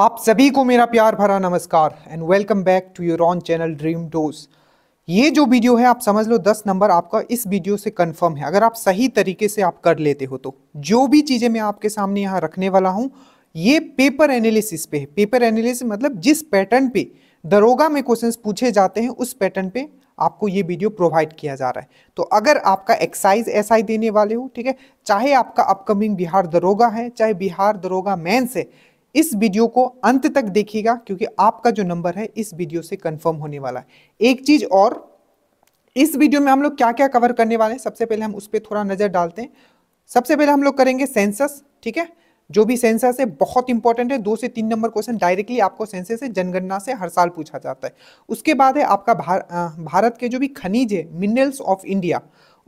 आप सभी को मेरा प्यार भरा नमस्कार and welcome back to your own channel dream dose ये जो वीडियो है आप समझ लो दस नंबर आपका इस वीडियो से कंफर्म है अगर आप सही तरीके से आप कर लेते हो तो जो भी चीज़ें मैं आपके सामने यहाँ रखने वाला हूँ ये पेपर एनालिसिस पे है पेपर एनालिसिस मतलब जिस पैटर्न पे दरोगा में क्वेश्चंस पूछे जाते हैं उस पैटर्न पे आपको ये वीडियो प्रोवाइड किया जा रहा है तो अगर आपका एक्साइज एस देने वाले हो ठीक है चाहे आपका अपकमिंग बिहार दरोगा है चाहे बिहार दरोगा मैंस है इस वीडियो को अंत तक देखिएगा क्योंकि आपका जो नंबर है इस वीडियो से कंफर्म होने वाला है एक चीज और इस वीडियो में हम लोग क्या क्या कवर करने वाले हैं सबसे पहले हम उस पर थोड़ा नजर डालते हैं सबसे पहले हम लोग करेंगे सेंसस ठीक है जो भी सेंसस है बहुत इंपॉर्टेंट है दो से तीन नंबर क्वेश्चन डायरेक्टली आपको सेंसस से जनगणना से हर साल पूछा जाता है उसके बाद है आपका भार, भारत के जो भी खनिज है मिनरल्स ऑफ इंडिया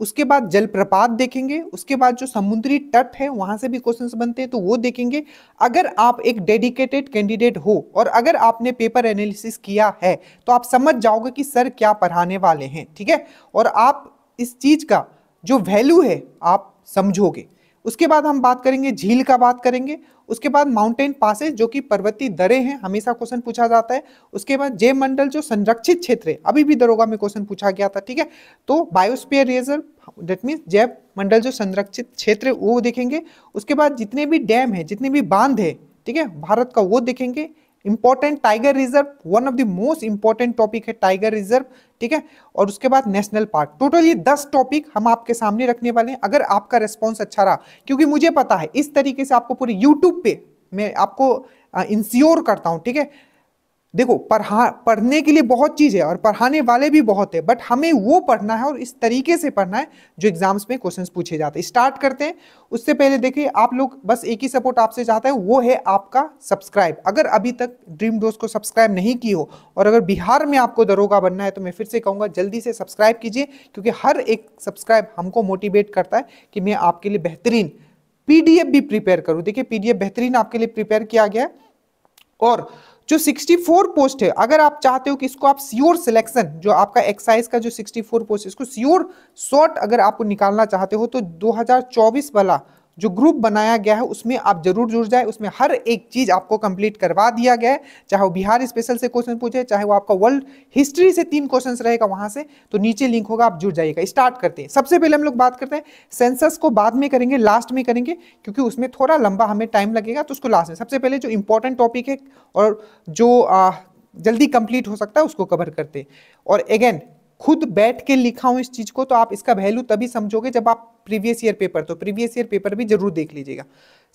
उसके बाद जलप्रपात देखेंगे उसके बाद जो समुद्री तट है वहां से भी क्वेश्चंस बनते हैं तो वो देखेंगे अगर आप एक डेडिकेटेड कैंडिडेट हो और अगर आपने पेपर एनालिसिस किया है तो आप समझ जाओगे कि सर क्या पढ़ाने वाले हैं ठीक है और आप इस चीज का जो वैल्यू है आप समझोगे उसके बाद हम बात करेंगे झील का बात करेंगे उसके बाद माउंटेन पासेज जो कि पर्वतीय दरें हैं हमेशा क्वेश्चन पूछा जाता है उसके बाद जय मंडल जो संरक्षित क्षेत्र है अभी भी दरोगा में क्वेश्चन पूछा गया था ठीक है तो बायोस्पियर रिजर्व डेट मीन्स जैव मंडल जो संरक्षित क्षेत्र वो देखेंगे उसके बाद जितने भी डैम है जितने भी बांध है ठीक है भारत का वो देखेंगे important tiger reserve one of the most important topic है टाइगर रिजर्व ठीक है और उसके बाद नेशनल पार्क टोटल ये दस टॉपिक हम आपके सामने रखने वाले हैं अगर आपका रिस्पॉन्स अच्छा रहा क्योंकि मुझे पता है इस तरीके से आपको पूरे यूट्यूब पे मैं आपको इंस्योर करता हूँ ठीक है देखो पढ़ा पढ़ने के लिए बहुत चीज़ है और पढ़ाने वाले भी बहुत है बट हमें वो पढ़ना है और इस तरीके से पढ़ना है जो एग्जाम्स में क्वेश्चंस पूछे जाते हैं स्टार्ट करते हैं उससे पहले देखिए आप लोग बस एक ही सपोर्ट आपसे चाहता है वो है आपका सब्सक्राइब अगर अभी तक ड्रीम डोज को सब्सक्राइब नहीं की हो और अगर बिहार में आपको दरोगा बनना है तो मैं फिर से कहूँगा जल्दी से सब्सक्राइब कीजिए क्योंकि हर एक सब्सक्राइब हमको मोटिवेट करता है कि मैं आपके लिए बेहतरीन पी भी प्रिपेयर करूँ देखिए पी बेहतरीन आपके लिए प्रिपेयर किया गया है और जो 64 पोस्ट है अगर आप चाहते हो कि इसको आप सियोर सिलेक्शन जो आपका एक्साइज का जो 64 पोस्ट है इसको सियोर शॉर्ट अगर आपको निकालना चाहते हो तो 2024 वाला जो ग्रुप बनाया गया है उसमें आप जरूर जुड़ जाए उसमें हर एक चीज़ आपको कंप्लीट करवा दिया गया है चाहे वो बिहार स्पेशल से क्वेश्चन पूछे चाहे वो आपका वर्ल्ड हिस्ट्री से तीन क्वेश्चन रहेगा वहाँ से तो नीचे लिंक होगा आप जुड़ जाइएगा स्टार्ट करते हैं सबसे पहले हम लोग बात करते हैं सेंसस को बाद में करेंगे लास्ट में करेंगे क्योंकि उसमें थोड़ा लंबा हमें टाइम लगेगा तो उसको लास्ट में सबसे पहले जो इंपॉर्टेंट टॉपिक है और जो आ, जल्दी कंप्लीट हो सकता है उसको कवर करते और अगेन खुद बैठ के लिखा हूं इस चीज को तो आप इसका वैल्यू तभी समझोगे जब आप प्रीवियस ईयर पेपर तो प्रीवियस ईयर पेपर भी जरूर देख लीजिएगा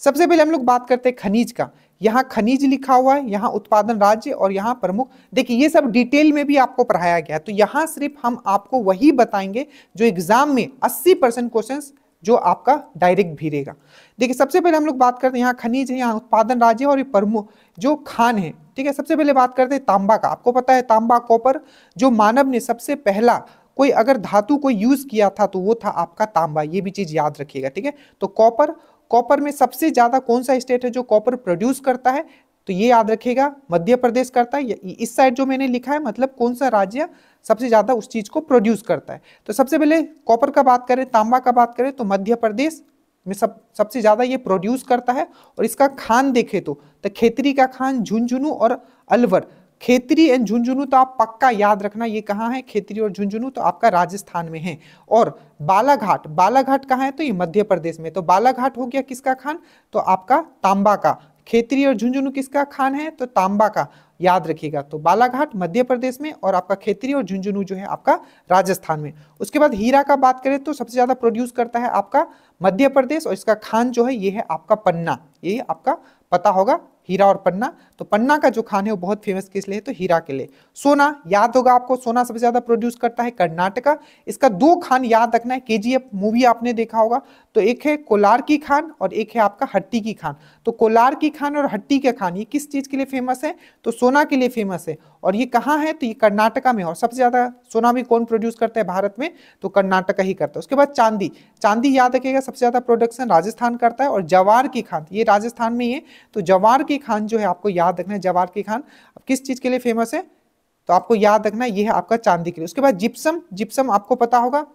सबसे पहले हम लोग बात करते हैं खनिज का यहाँ खनिज लिखा हुआ है यहाँ उत्पादन राज्य और यहाँ प्रमुख देखिए ये सब डिटेल में भी आपको पढ़ाया गया तो यहाँ सिर्फ हम आपको वही बताएंगे जो एग्जाम में 80 परसेंट क्वेश्चन जो आपका डायरेक्ट रहेगा देखिए सबसे पहले हम लोग बात करते हैं यहाँ खनिज है यहाँ उत्पादन राज्य और ये प्रमुख जो खान है ठीक है सबसे पहले बात करते हैं तांबा का आपको पता है तांबा कॉपर जो मानव ने सबसे पहला कोई अगर धातु को यूज किया था तो वो था आपका तांबा ये भी चीज याद रखिएगा ठीक है तो कॉपर कॉपर में सबसे ज्यादा कौन सा स्टेट है जो कॉपर प्रोड्यूस करता है तो ये याद रखेगा मध्य प्रदेश करता है इस साइड जो मैंने लिखा है मतलब कौन सा राज्य सबसे ज़्यादा उस चीज़ को प्रोड्यूस करता है तो सबसे पहले कॉपर का बात करें तांबा का बात करें तो मध्य प्रदेश में सब सबसे ज़्यादा ये प्रोड्यूस करता है और इसका खान देखे तो, तो खेतरी का खान झुंझुनू और अलवर खेतरी एंड झुंझुनू तो आप पक्का याद रखना ये कहाँ है खेतरी और झुंझुनू तो आपका राजस्थान में है और बालाघाट बालाघाट कहाँ है तो ये मध्य प्रदेश में तो बालाघाट हो गया किसका खान तो आपका तांबा का खेतरी और झुंझुनू किसका खान है तो तांबा का याद रखिएगा तो बालाघाट मध्य प्रदेश में और आपका खेतरी और झुंझुनू जो है आपका राजस्थान में उसके बाद हीरा का बात करें तो सबसे ज़्यादा प्रोड्यूस करता है आपका मध्य प्रदेश और इसका खान जो है ये है आपका पन्ना ये आपका पता होगा हीरा और पन्ना तो पन्ना का जो खान है वो बहुत फेमस किस लिए है तो हीरा के लिए सोना याद होगा आपको सोना सबसे ज्यादा प्रोड्यूस करता है कर्नाटका इसका दो खान याद रखना है के मूवी आपने देखा होगा तो एक है कोलार की खान और एक है आपका हट्टी की खान तो कोलार की खान और हट्टी के खान ये किस चीज के लिए फेमस है तो सोना के लिए फेमस है और ये कहाँ है तो ये कर्नाटका में और सबसे ज्यादा सोना भी कौन प्रोड्यूस करता है भारत में तो कर्नाटका ही करता है उसके बाद चांदी चांदी याद रखेगा सबसे ज्यादा प्रोडक्शन राजस्थान करता है और जवार की खान ये राजस्थान में ही है तो जवार की की खान जो है आपको याद रखना है जवार की खान अब किस चीज़ के लिए फेमस है तो आपको याद रखना है ये है आपका चांदी के लिए उसके बाद जिप्सम जिप्सम आपको पता होगा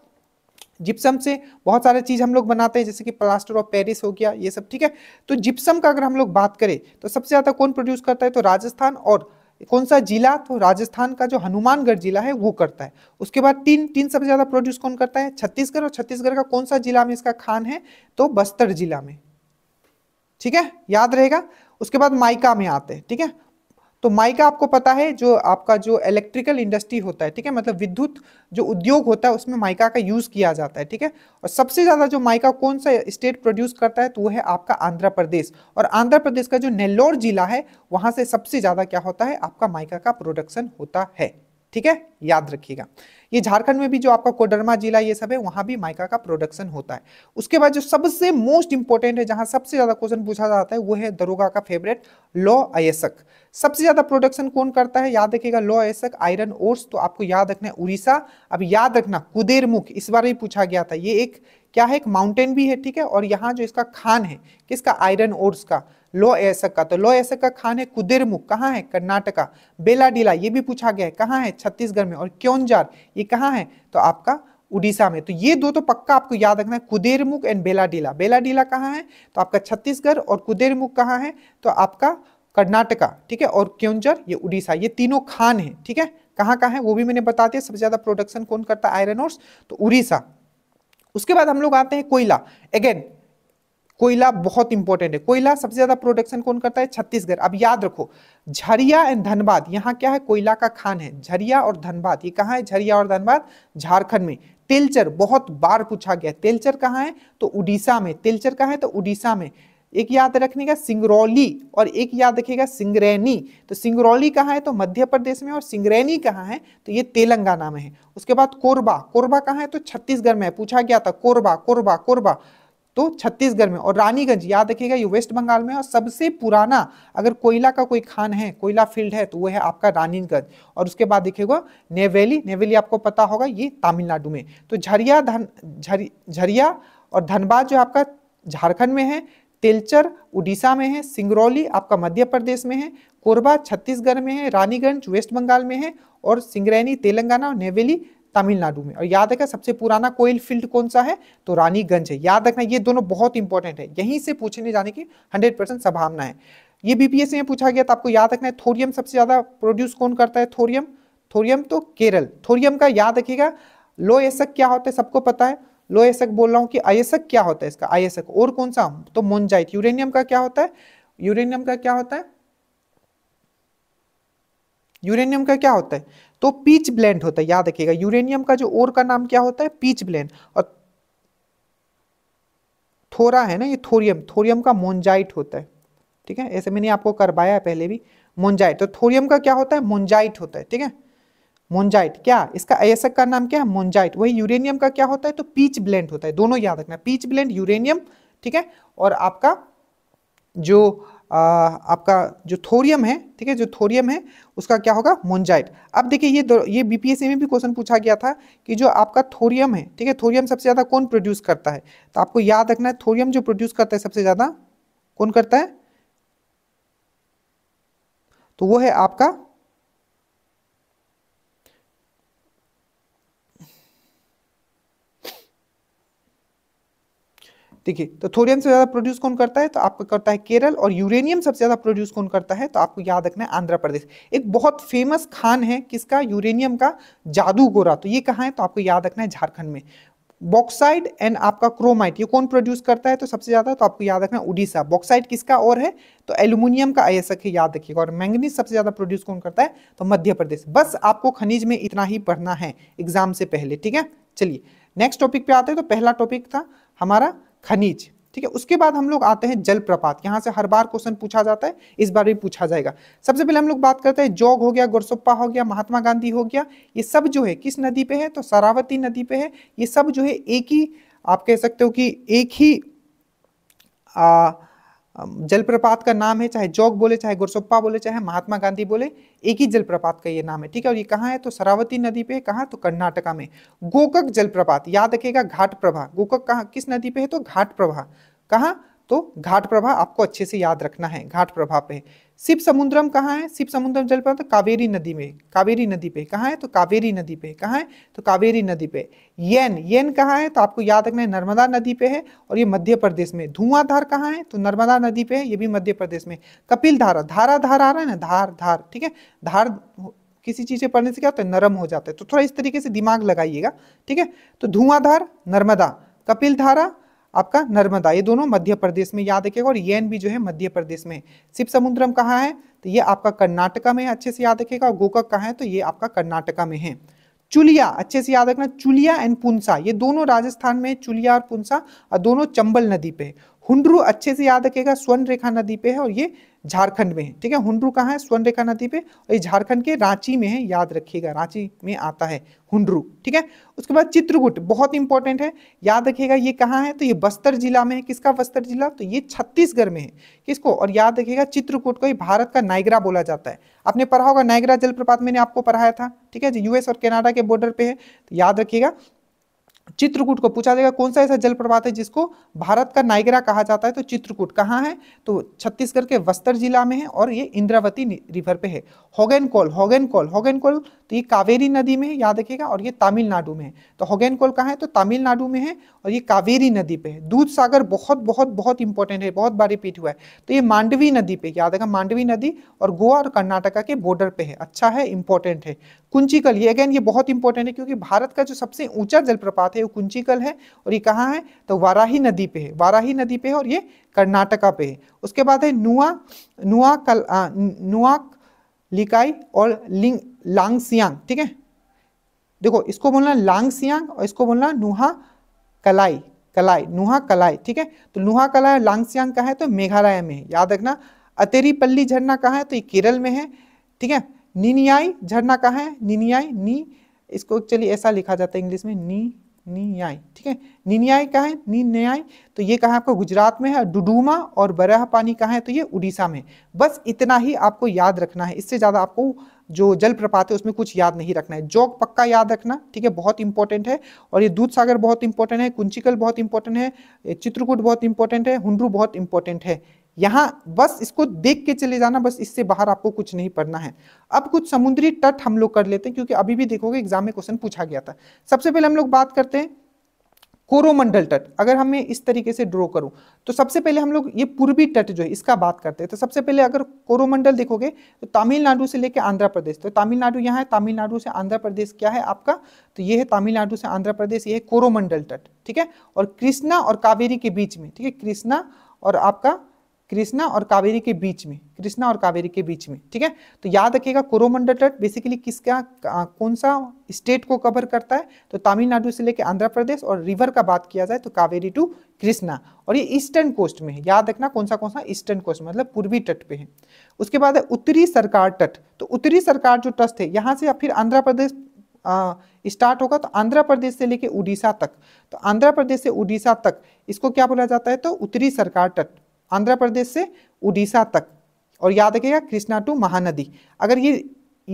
जिप्सम से बहुत सारे चीज़ हम लोग बनाते हैं जैसे कि प्लास्टर ऑफ पेरिस हो गया ये सब ठीक है तो जिप्सम का अगर हम लोग बात करें तो सबसे ज़्यादा कौन प्रोड्यूस करता है तो राजस्थान और कौन सा जिला तो राजस्थान का जो हनुमानगढ़ जिला है वो करता है उसके बाद तीन तीन सबसे ज़्यादा प्रोड्यूस कौन करता है छत्तीसगढ़ और छत्तीसगढ़ का कौन सा जिला में इसका खान है तो बस्तर जिला में ठीक है याद रहेगा उसके बाद माइका में आते हैं ठीक है तो माइका आपको पता है जो आपका जो इलेक्ट्रिकल इंडस्ट्री होता है ठीक है मतलब विद्युत जो उद्योग होता है उसमें माइका का यूज़ किया जाता है ठीक है और सबसे ज़्यादा जो माइका कौन सा स्टेट प्रोड्यूस करता है तो वो है आपका आंध्र प्रदेश और आंध्र प्रदेश का जो नेल्लोर जिला है वहां से सबसे ज़्यादा क्या होता है आपका माइका का प्रोडक्शन होता है ठीक है याद रखिएगा ये झारखंड में भी जो आपका कोडरमा जिला ये सब है वहां भी माइका का प्रोडक्शन होता है उसके बाद जो सबसे मोस्ट इंपॉर्टेंट है जहां सबसे ज्यादा क्वेश्चन पूछा जाता है वो है दरोगा का फेवरेट लॉ अयसक सबसे ज्यादा प्रोडक्शन कौन करता है याद रखिएगा लॉ अयसक आयरन ओर्स तो आपको याद रखना है उड़ीसा अब याद रखना कुदेरमुख इस बार भी पूछा गया था ये एक क्या है एक माउंटेन भी है ठीक है और यहाँ जो इसका खान है किसका आयरन ओर्स का लो एसक का तो लो एसक का खान है कुदेरमुख कहाँ है कर्नाटका बेलाडीला ये भी पूछा गया है कहाँ है छत्तीसगढ़ में और क्योंजार ये कहाँ है तो आपका उड़ीसा में तो ये दो तो पक्का आपको याद रखना है कुदेरमुख एंड बेलाडीला बेलाडीला कहाँ है तो आपका छत्तीसगढ़ और कुदेरमुख कहाँ है तो आपका कर्नाटका ठीक है और क्योंजर ये उड़ीसा ये तीनों खान है ठीक है कहाँ कहाँ है वो भी मैंने बता दिया सबसे ज़्यादा प्रोडक्शन कौन करता है आयरन ओर्स तो उड़ीसा उसके बाद हम लोग आते हैं कोयला अगेन कोयला बहुत इंपॉर्टेंट है कोयला सबसे ज्यादा प्रोडक्शन कौन करता है छत्तीसगढ़ अब याद रखो झरिया एंड धनबाद यहाँ क्या है कोयला का खान है झरिया और धनबाद ये कहाँ है झरिया और धनबाद झारखंड में तेलचर बहुत बार पूछा गया तेलचर कहाँ है तो उड़ीसा में तेलचर कहाँ है तो उड़ीसा में एक याद रखने का सिंगरौली और एक याद रखेगा सिंगरैनी तो सिंगरौली कहाँ है तो मध्य प्रदेश में और सिंगरैनी कहाँ है तो ये तेलंगाना में है उसके बाद कोरबा कोरबा कहाँ है तो छत्तीसगढ़ में पूछा गया था कोरबा कोरबा कोरबा तो छत्तीसगढ़ में और रानीगंज याद रखिएगा ये वेस्ट बंगाल में और सबसे पुराना अगर कोयला का कोई खान है कोयला फील्ड है तो वो है आपका रानीगंज और उसके बाद देखिएगा नेवेली नेवेली आपको पता होगा ये तमिलनाडु में तो झरिया धन झरिया और धनबाद जो आपका झारखंड में है तेलचर उड़ीसा में है सिंगरौली आपका मध्य प्रदेश में है कोरबा छत्तीसगढ़ में है रानीगंज वेस्ट बंगाल में है और सिंगरैनी तेलंगाना और नेवेली तमिलनाडु में और याद रखा सबसे पुराना कोयल फील्ड कौन सा है तो रानीगंज है याद रखना ये दोनों बहुत इंपॉर्टेंट है यहीं से पूछने जाने की हंड्रेड परसेंट संभावना है ये बीपीएससी में पूछा गया तो आपको याद रखना है थोरियम सबसे ज़्यादा प्रोड्यूस कौन करता है थोरियम थोरियम तो केरल थोरियम का याद रखिएगा लो एसक क्या होता है सबको पता है लो एसक बोल रहा हूँ कि आयसक क्या होता है इसका आयसक और कौन सा तो मोनजाइट यूरेनियम का क्या होता है यूरेनियम का क्या होता है यूरेनियम का क्या होता है तो पीच ब्लेंड होता है याद रखिएगा यूरेनियम का जो ओर का नाम क्या होता है पीच ब्लेंड और थोरा है ना ये थोरियम थोरियम का मोन्जाइट होता है ठीक है ऐसे मैंने आपको करवाया है पहले भी मोन्जाइट तो थोरियम का क्या होता है मोन्जाइट होता है ठीक है मोन्जाइट क्या इसका अयसक का नाम क्या है मोन्जाइट वही यूरेनियम का क्या होता है तो पीच ब्लेंड होता है दोनों याद रखना पीच ब्लेंड यूरेनियम ठीक है और आपका जो आ, आपका जो थोरियम है ठीक है जो थोरियम है उसका क्या होगा मोनजाइट अब देखिए ये ये बीपीएससी में भी क्वेश्चन पूछा गया था कि जो आपका थोरियम है ठीक है थोरियम सबसे ज़्यादा कौन प्रोड्यूस करता है तो आपको याद रखना है थोरियम जो प्रोड्यूस करता है सबसे ज़्यादा कौन करता है तो वो है आपका देखिए तो थोरियम से ज़्यादा प्रोड्यूस कौन करता है तो आपको करता है केरल और यूरेनियम सबसे ज़्यादा प्रोड्यूस कौन करता है तो आपको याद रखना है आंध्र प्रदेश एक बहुत फेमस खान है किसका यूरेनियम का जादू गोरा तो ये कहाँ है तो आपको याद रखना है झारखंड में बॉक्साइड एंड आपका क्रोमाइट ये कौन प्रोड्यूस करता है तो सबसे ज़्यादा तो आपको याद रखना है उड़ीसा बॉक्साइड किसका और है तो एल्यूमिनियम का अयसक है याद रखिएगा और मैंगनीज सबसे ज़्यादा प्रोड्यूस कौन करता है तो मध्य प्रदेश बस आपको खनिज में इतना ही पढ़ना है एग्जाम से पहले ठीक है चलिए नेक्स्ट टॉपिक पे आते हैं तो पहला टॉपिक था हमारा खनिज ठीक है उसके बाद हम लोग आते हैं जलप्रपात यहाँ से हर बार क्वेश्चन पूछा जाता है इस बार भी पूछा जाएगा सबसे पहले हम लोग बात करते हैं जोग हो गया गुरसुप्पा हो गया महात्मा गांधी हो गया ये सब जो है किस नदी पे है तो सरावती नदी पे है ये सब जो है एक ही आप कह सकते हो कि एक ही आ, जलप्रपात का नाम है चाहे जौक बोले चाहे गुरसप्पा बोले चाहे महात्मा गांधी बोले एक ही जलप्रपात का ये नाम है ठीक है और ये कहाँ है तो सरावती नदी पे कहाँ तो कर्नाटका में गोकक जलप्रपात याद रखेगा घाट प्रभा गोकक कहाँ किस नदी पे है तो घाट प्रभा कहाँ तो घाट प्रभा आपको अच्छे से याद रखना है घाट प्रभा पे शिव समुद्रम कहाँ है शिव समुद्रम जलप्रपात तो कावेरी नदी में कावेरी नदी पे कहाँ है तो कावेरी नदी पे कहाँ है तो कावेरी नदी पे येन येन कहाँ है तो आपको याद रखना है नर्मदा नदी पे है और ये मध्य प्रदेश में धुआंधार कहाँ है तो नर्मदा नदी पे है ये भी मध्य प्रदेश में कपिल धारा धारा धार आ रहा है ना धार धार ठीक है धार किसी चीज़ पढ़ने से क्या होता है नरम हो जाता है तो थोड़ा इस तरीके से दिमाग लगाइएगा ठीक है तो धुआंधार नर्मदा कपिल धारा आपका नर्मदा ये दोनों मध्य प्रदेश में याद रखेगा और येन भी जो है मध्य प्रदेश में शिव समुद्रम कहाँ है तो ये आपका कर्नाटका में अच्छे से याद रखेगा और गोकक कहाँ है तो ये आपका कर्नाटका में है चुलिया अच्छे से याद रखना चुलिया एंड पुंसा ये दोनों राजस्थान में चुलिया और पुंसा और दोनों चंबल नदी पे हुंड्रू अच्छे से याद रखेगा स्वर्ण रेखा नदी पे है और ये झारखंड में है ठीक है हुंड्रू कहाँ है स्वर्ण रेखा नदी पे और ये झारखंड के रांची में है याद रखिएगा रांची में आता है हुंड्रू ठीक है उसके बाद चित्रकूट बहुत इंपॉर्टेंट है याद रखिएगा ये कहाँ है तो ये बस्तर जिला में है किसका बस्तर जिला तो ये छत्तीसगढ़ में है किसको और याद रखिएगा चित्रकूट को ये भारत का नाइग्रा बोला जाता है आपने पढ़ा होगा नायगरा जलप्रपात मैंने आपको पढ़ाया था ठीक है यूएस और कनाडा के बॉर्डर पे है तो याद रखिएगा चित्रकूट को पूछा जाएगा कौन सा ऐसा जलप्रपात है जिसको भारत का नाइगरा कहा जाता है तो चित्रकूट कहाँ है तो छत्तीसगढ़ के बस्तर जिला में है और ये इंद्रावती रिवर पे है होगेन होगेनकोल होगेन होगेन तो ये कावेरी नदी में है याद रखिएगा और ये तमिलनाडु में है तो होगेन कहाँ है तो तमिलनाडु में है और ये कावेरी नदी पे है दूध सागर बहुत बहुत बहुत इंपॉर्टेंट है बहुत बार रिपीट हुआ है तो ये मांडवी नदी पे याद रखा मांडवी नदी और गोवा और कर्नाटका के बॉर्डर पे है अच्छा है इंपॉर्टेंट है कुंचीकल ये अगेन ये बहुत इंपॉर्टेंट है क्योंकि भारत का जो सबसे ऊंचा जलप्रपात है वो कुंचीकल है और ये कहाँ है तो वाराही नदी पे है वाराही नदी पे है और ये कर्नाटका पे है उसके बाद है नुआ नुआ कल नुआ लिकाई और लिंग लांगसियांग ठीक है देखो इसको बोलना लांगसियांग और इसको बोलना नुहा कलाई कलाई नुहा कलाई ठीक है तो नुहा कलाई लांगसियांग सियांग कहाँ है तो मेघालय में है याद रखना अतेरीपल्ली झरना कहाँ है तो ये केरल में है ठीक है निनियाई झरना कहाँ है निनियाई नी इसको चलिए ऐसा लिखा जाता है इंग्लिश में नी नियाई ठीक है निनियाई कहाँ है निन्याई तो ये कहाँ आपको गुजरात में है डुडुमा और बरह पानी कहाँ है तो ये उड़ीसा में बस इतना ही आपको याद रखना है इससे ज़्यादा आपको जो जलप्रपात है उसमें कुछ याद नहीं रखना है जोग पक्का याद रखना ठीक है बहुत इंपॉर्टेंट है और ये दूध सागर बहुत इंपॉर्टेंट है कुंचिकल बहुत इंपॉर्टेंट है चित्रकूट बहुत इंपॉर्टेंट है हुंडरू बहुत इंपॉर्टेंट है यहाँ बस इसको देख के चले जाना बस इससे बाहर आपको कुछ नहीं पढ़ना है अब कुछ समुद्री तट हम लोग कर लेते हैं क्योंकि अभी भी देखोगे एग्जाम में क्वेश्चन पूछा गया था सबसे पहले हम लोग बात करते हैं कोरोमंडल तट अगर हमें इस तरीके से ड्रॉ करूं तो सबसे पहले हम लोग ये पूर्वी तट जो है इसका बात करते हैं तो सबसे पहले अगर कोरोमंडल देखोगे तो तमिलनाडु से लेकर आंध्र प्रदेश तो तमिलनाडु यहाँ है तमिलनाडु से आंध्र प्रदेश क्या है आपका तो ये है तमिलनाडु से आंध्र प्रदेश ये है कोरोमंडल तट ठीक है और कृष्णा और कावेरी के बीच में ठीक है कृष्णा और आपका कृष्णा और कावेरी के बीच में कृष्णा और कावेरी के बीच में ठीक है तो याद रखिएगा कोरोमंडल तट बेसिकली किसका कौन सा स्टेट को कवर करता है तो तमिलनाडु से लेकर आंध्र प्रदेश और रिवर का बात किया जाए तो कावेरी टू कृष्णा और ये ईस्टर्न कोस्ट में है याद रखना कौन सा कौन सा ईस्टर्न कोस्ट मतलब पूर्वी तट पे है उसके बाद है उत्तरी सरकार तट तो उत्तरी सरकार जो ट्रस्ट है यहाँ से फिर आंध्र प्रदेश स्टार्ट होगा तो आंध्र प्रदेश से लेके उड़ीसा तक तो आंध्र प्रदेश से उड़ीसा तक इसको क्या बोला जाता है तो उत्तरी सरकार तट आंध्र प्रदेश से उड़ीसा तक और याद रखेगा कृष्णा टू महानदी अगर ये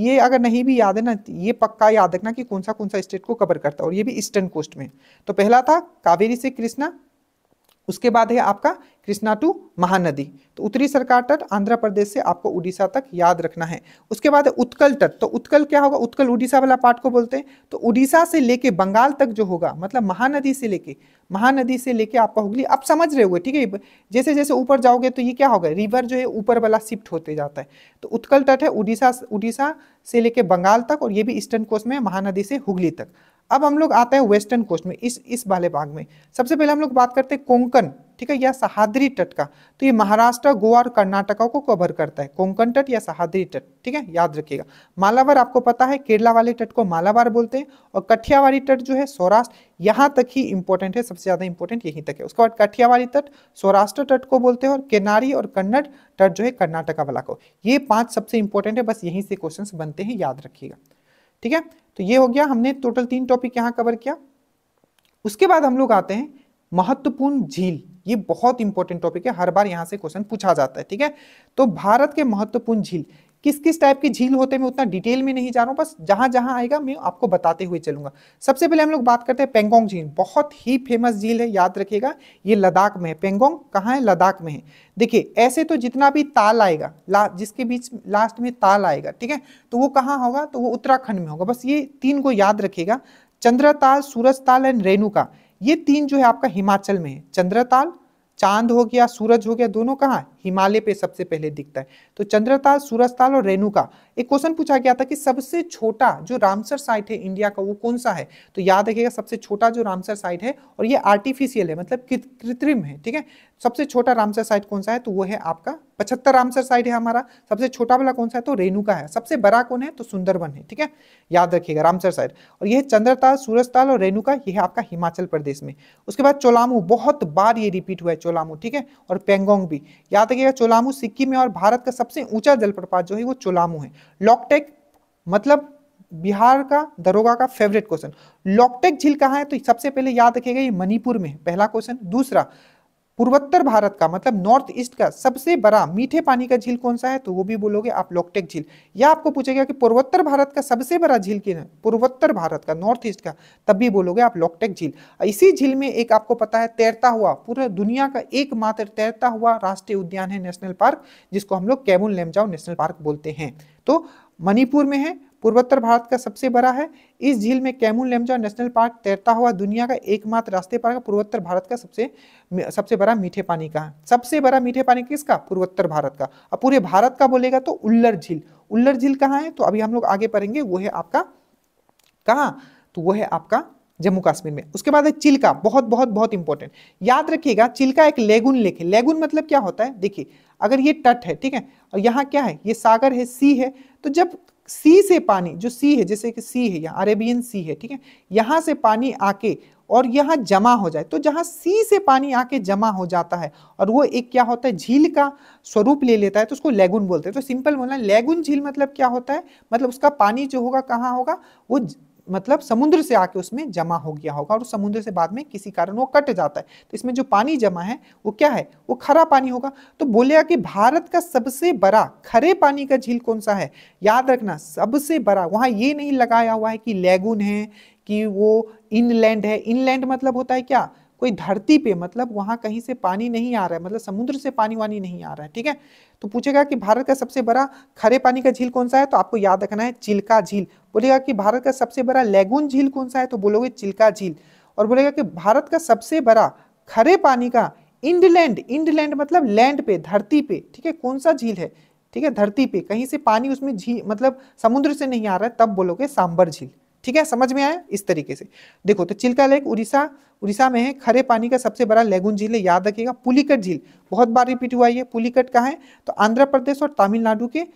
ये अगर नहीं भी याद है ना ये पक्का याद रखना कि कौन सा कौन सा स्टेट को कवर करता है और ये भी ईस्टर्न कोस्ट में तो पहला था कावेरी से कृष्णा उसके बाद है आपका कृष्णा टू महानदी तो उत्तरी सरकार तट आंध्र प्रदेश से आपको उड़ीसा तक याद रखना है उसके बाद है उत्कल तट तो उत्कल क्या होगा उत्कल उड़ीसा वाला पार्ट को बोलते हैं तो उड़ीसा से लेके बंगाल तक जो होगा मतलब महानदी से लेके महानदी से लेके आपका हुगली आप समझ रहे हो ठीक है जैसे जैसे ऊपर जाओगे तो ये क्या होगा रिवर जो है ऊपर वाला शिफ्ट होते जाता है तो उत्कल तट है उड़ीसा उड़ीसा से लेके बंगाल तक और ये भी ईस्टर्न कोस्ट में महानदी से हुगली तक अब हम लोग आते हैं वेस्टर्न कोस्ट में इस इस वाले भाग में सबसे पहले हम लोग बात करते हैं कोंकण ठीक है या सहाद्री तट का तो ये महाराष्ट्र गोवा और कर्नाटका को कवर करता है कोंकण तट या सहाद्री तट ठीक है याद रखिएगा मालावार आपको पता है केरला वाले तट को मालावार बोलते हैं और कठियावाड़ी तट जो है सौराष्ट्र यहाँ तक ही इंपॉर्टेंट है सबसे ज्यादा इंपॉर्टेंट यहीं तक है उसके बाद कठियावाड़ी तट सौराष्ट्र तट को बोलते हैं और केनारी और कन्नड़ तट जो है कर्नाटका वाला को ये पांच सबसे इंपॉर्टेंट है बस यहीं से क्वेश्चन बनते हैं याद रखिएगा ठीक है तो ये हो गया हमने टोटल तीन टॉपिक यहाँ कवर किया उसके बाद हम लोग आते हैं महत्वपूर्ण झील ये बहुत इंपॉर्टेंट टॉपिक है हर बार यहाँ से क्वेश्चन पूछा जाता है ठीक है तो भारत के महत्वपूर्ण झील किस किस टाइप की झील होते हैं मैं उतना डिटेल में नहीं जा रहा हूँ बस जहाँ जहाँ आएगा मैं आपको बताते हुए चलूंगा सबसे पहले हम लोग बात करते हैं पेंगोंग झील बहुत ही फेमस झील है याद रखिएगा ये लद्दाख में है पेंगोंग कहाँ है लद्दाख में है देखिए ऐसे तो जितना भी ताल आएगा ला जिसके बीच लास्ट में ताल आएगा ठीक है तो वो कहाँ होगा तो वो उत्तराखंड में होगा बस ये तीन को याद रखेगा चंद्रताल सूरज ताल एंड रेणुका ये तीन जो है आपका हिमाचल में है चंद्रताल चांद हो गया सूरज हो गया दोनों कहाँ हिमालय पे सबसे पहले दिखता है तो चंद्रताल सूरजताल और रेणुका एक क्वेश्चन पूछा गया था कि सबसे छोटा जो रामसर साइट है इंडिया का वो कौन सा है तो याद रखिएगा सबसे छोटा जो रामसर साइट है और ये आर्टिफिशियल है मतलब कृत्रिम है ठीक है सबसे छोटा रामसर साइट कौन सा है तो वो है आपका पचहत्तर रामसर साइट है हमारा सबसे छोटा वाला कौन सा है तो रेणुका है सबसे बड़ा कौन है तो सुंदरवन है ठीक है याद रखिएगा रामसर साइट और यह चंद्रताल सूरजताल और रेणुका यह है आपका हिमाचल प्रदेश में उसके बाद चोलामू बहुत बार ये रिपीट हुआ है चोलामू ठीक है और पेंगोंग भी याद याद रखिएगा चोलामू सिक्किम में और भारत का सबसे ऊंचा जलप्रपात जो है वो चोलामू है लॉकटेक मतलब बिहार का दरोगा का फेवरेट क्वेश्चन लॉकटेक झील कहाँ है तो सबसे पहले याद रखिएगा ये मणिपुर में पहला क्वेश्चन दूसरा पूर्वोत्तर भारत का मतलब नॉर्थ ईस्ट का सबसे बड़ा मीठे पानी का झील कौन सा है तो वो भी बोलोगे आप लोकटेक झील या आपको पूछेगा कि पूर्वोत्तर भारत का सबसे बड़ा झील क्या है पूर्वोत्तर भारत का नॉर्थ ईस्ट का तब भी बोलोगे आप लोकटेक झील इसी झील में एक आपको पता है तैरता हुआ पूरा दुनिया का एकमात्र तैरता हुआ राष्ट्रीय उद्यान है नेशनल पार्क जिसको हम लोग कैबुल लेमजाओ नेशनल पार्क बोलते हैं तो मणिपुर में है पूर्वोत्तर भारत का सबसे बड़ा है इस झील में कैमून लेमजा नेशनल पार्क तैरता हुआ दुनिया का एकमात्र रास्ते पार का पूर्वोत्तर भारत का सबसे सबसे बड़ा मीठे पानी का सबसे बड़ा मीठे पानी किसका पूर्वोत्तर भारत का अब पूरे भारत का बोलेगा तो उल्लर झील उल्लर झील कहाँ है तो अभी हम लोग आगे पढ़ेंगे वो है आपका कहाँ तो वो है आपका जम्मू कश्मीर में उसके बाद है चिल्का बहुत बहुत बहुत इंपॉर्टेंट याद रखिएगा चिल्का एक लेगुन लेक है लेगुन मतलब क्या होता है देखिए अगर ये तट है ठीक है और यहाँ क्या है ये सागर है सी है तो जब सी से पानी जो सी है जैसे कि सी है यहाँ अरेबियन सी है ठीक है यहाँ से पानी आके और यहाँ जमा हो जाए तो जहाँ सी से पानी आके जमा हो जाता है और वो एक क्या होता है झील का स्वरूप ले लेता है तो उसको लेगुन बोलते हैं तो सिंपल बोलना लेगुन झील मतलब क्या होता है मतलब उसका पानी जो होगा कहाँ होगा वो मतलब समुद्र से आके उसमें जमा हो गया होगा और समुद्र से बाद में किसी कारण वो कट जाता है तो इसमें जो पानी जमा है वो क्या है वो खरा पानी होगा तो बोलेगा कि भारत का सबसे बड़ा खरे पानी का झील कौन सा है याद रखना सबसे बड़ा वहाँ ये नहीं लगाया हुआ है कि लेगुन है कि वो इनलैंड है इनलैंड मतलब होता है क्या कोई धरती पे मतलब वहाँ कहीं से पानी नहीं आ रहा है मतलब समुद्र से पानी वानी नहीं आ रहा है ठीक है तो पूछेगा कि भारत का सबसे बड़ा खरे पानी का झील कौन सा है तो आपको याद रखना है चिल्का झील बोलेगा कि भारत का सबसे बड़ा लेगुन झील कौन सा है तो बोलोगे चिल्का झील और बोलेगा कि भारत का सबसे बड़ा खरे पानी का इंडलैंड इंडलैंड मतलब लैंड पे धरती पे ठीक है कौन सा झील है ठीक है धरती पे कहीं से पानी उसमें झील मतलब समुद्र से नहीं आ रहा है तब बोलोगे सांबर झील ठीक है समझ में आया इस तरीके से देखो तो चिल्का लेक उड़ीसा उड़ीसा में है खरे पानी का सबसे बड़ा लेगुन झील है याद रखिएगा पुलिकट झील बहुत बार रिपीट हुआ ये पुलिकट कहाँ है तो आंध्र प्रदेश और तमिलनाडु के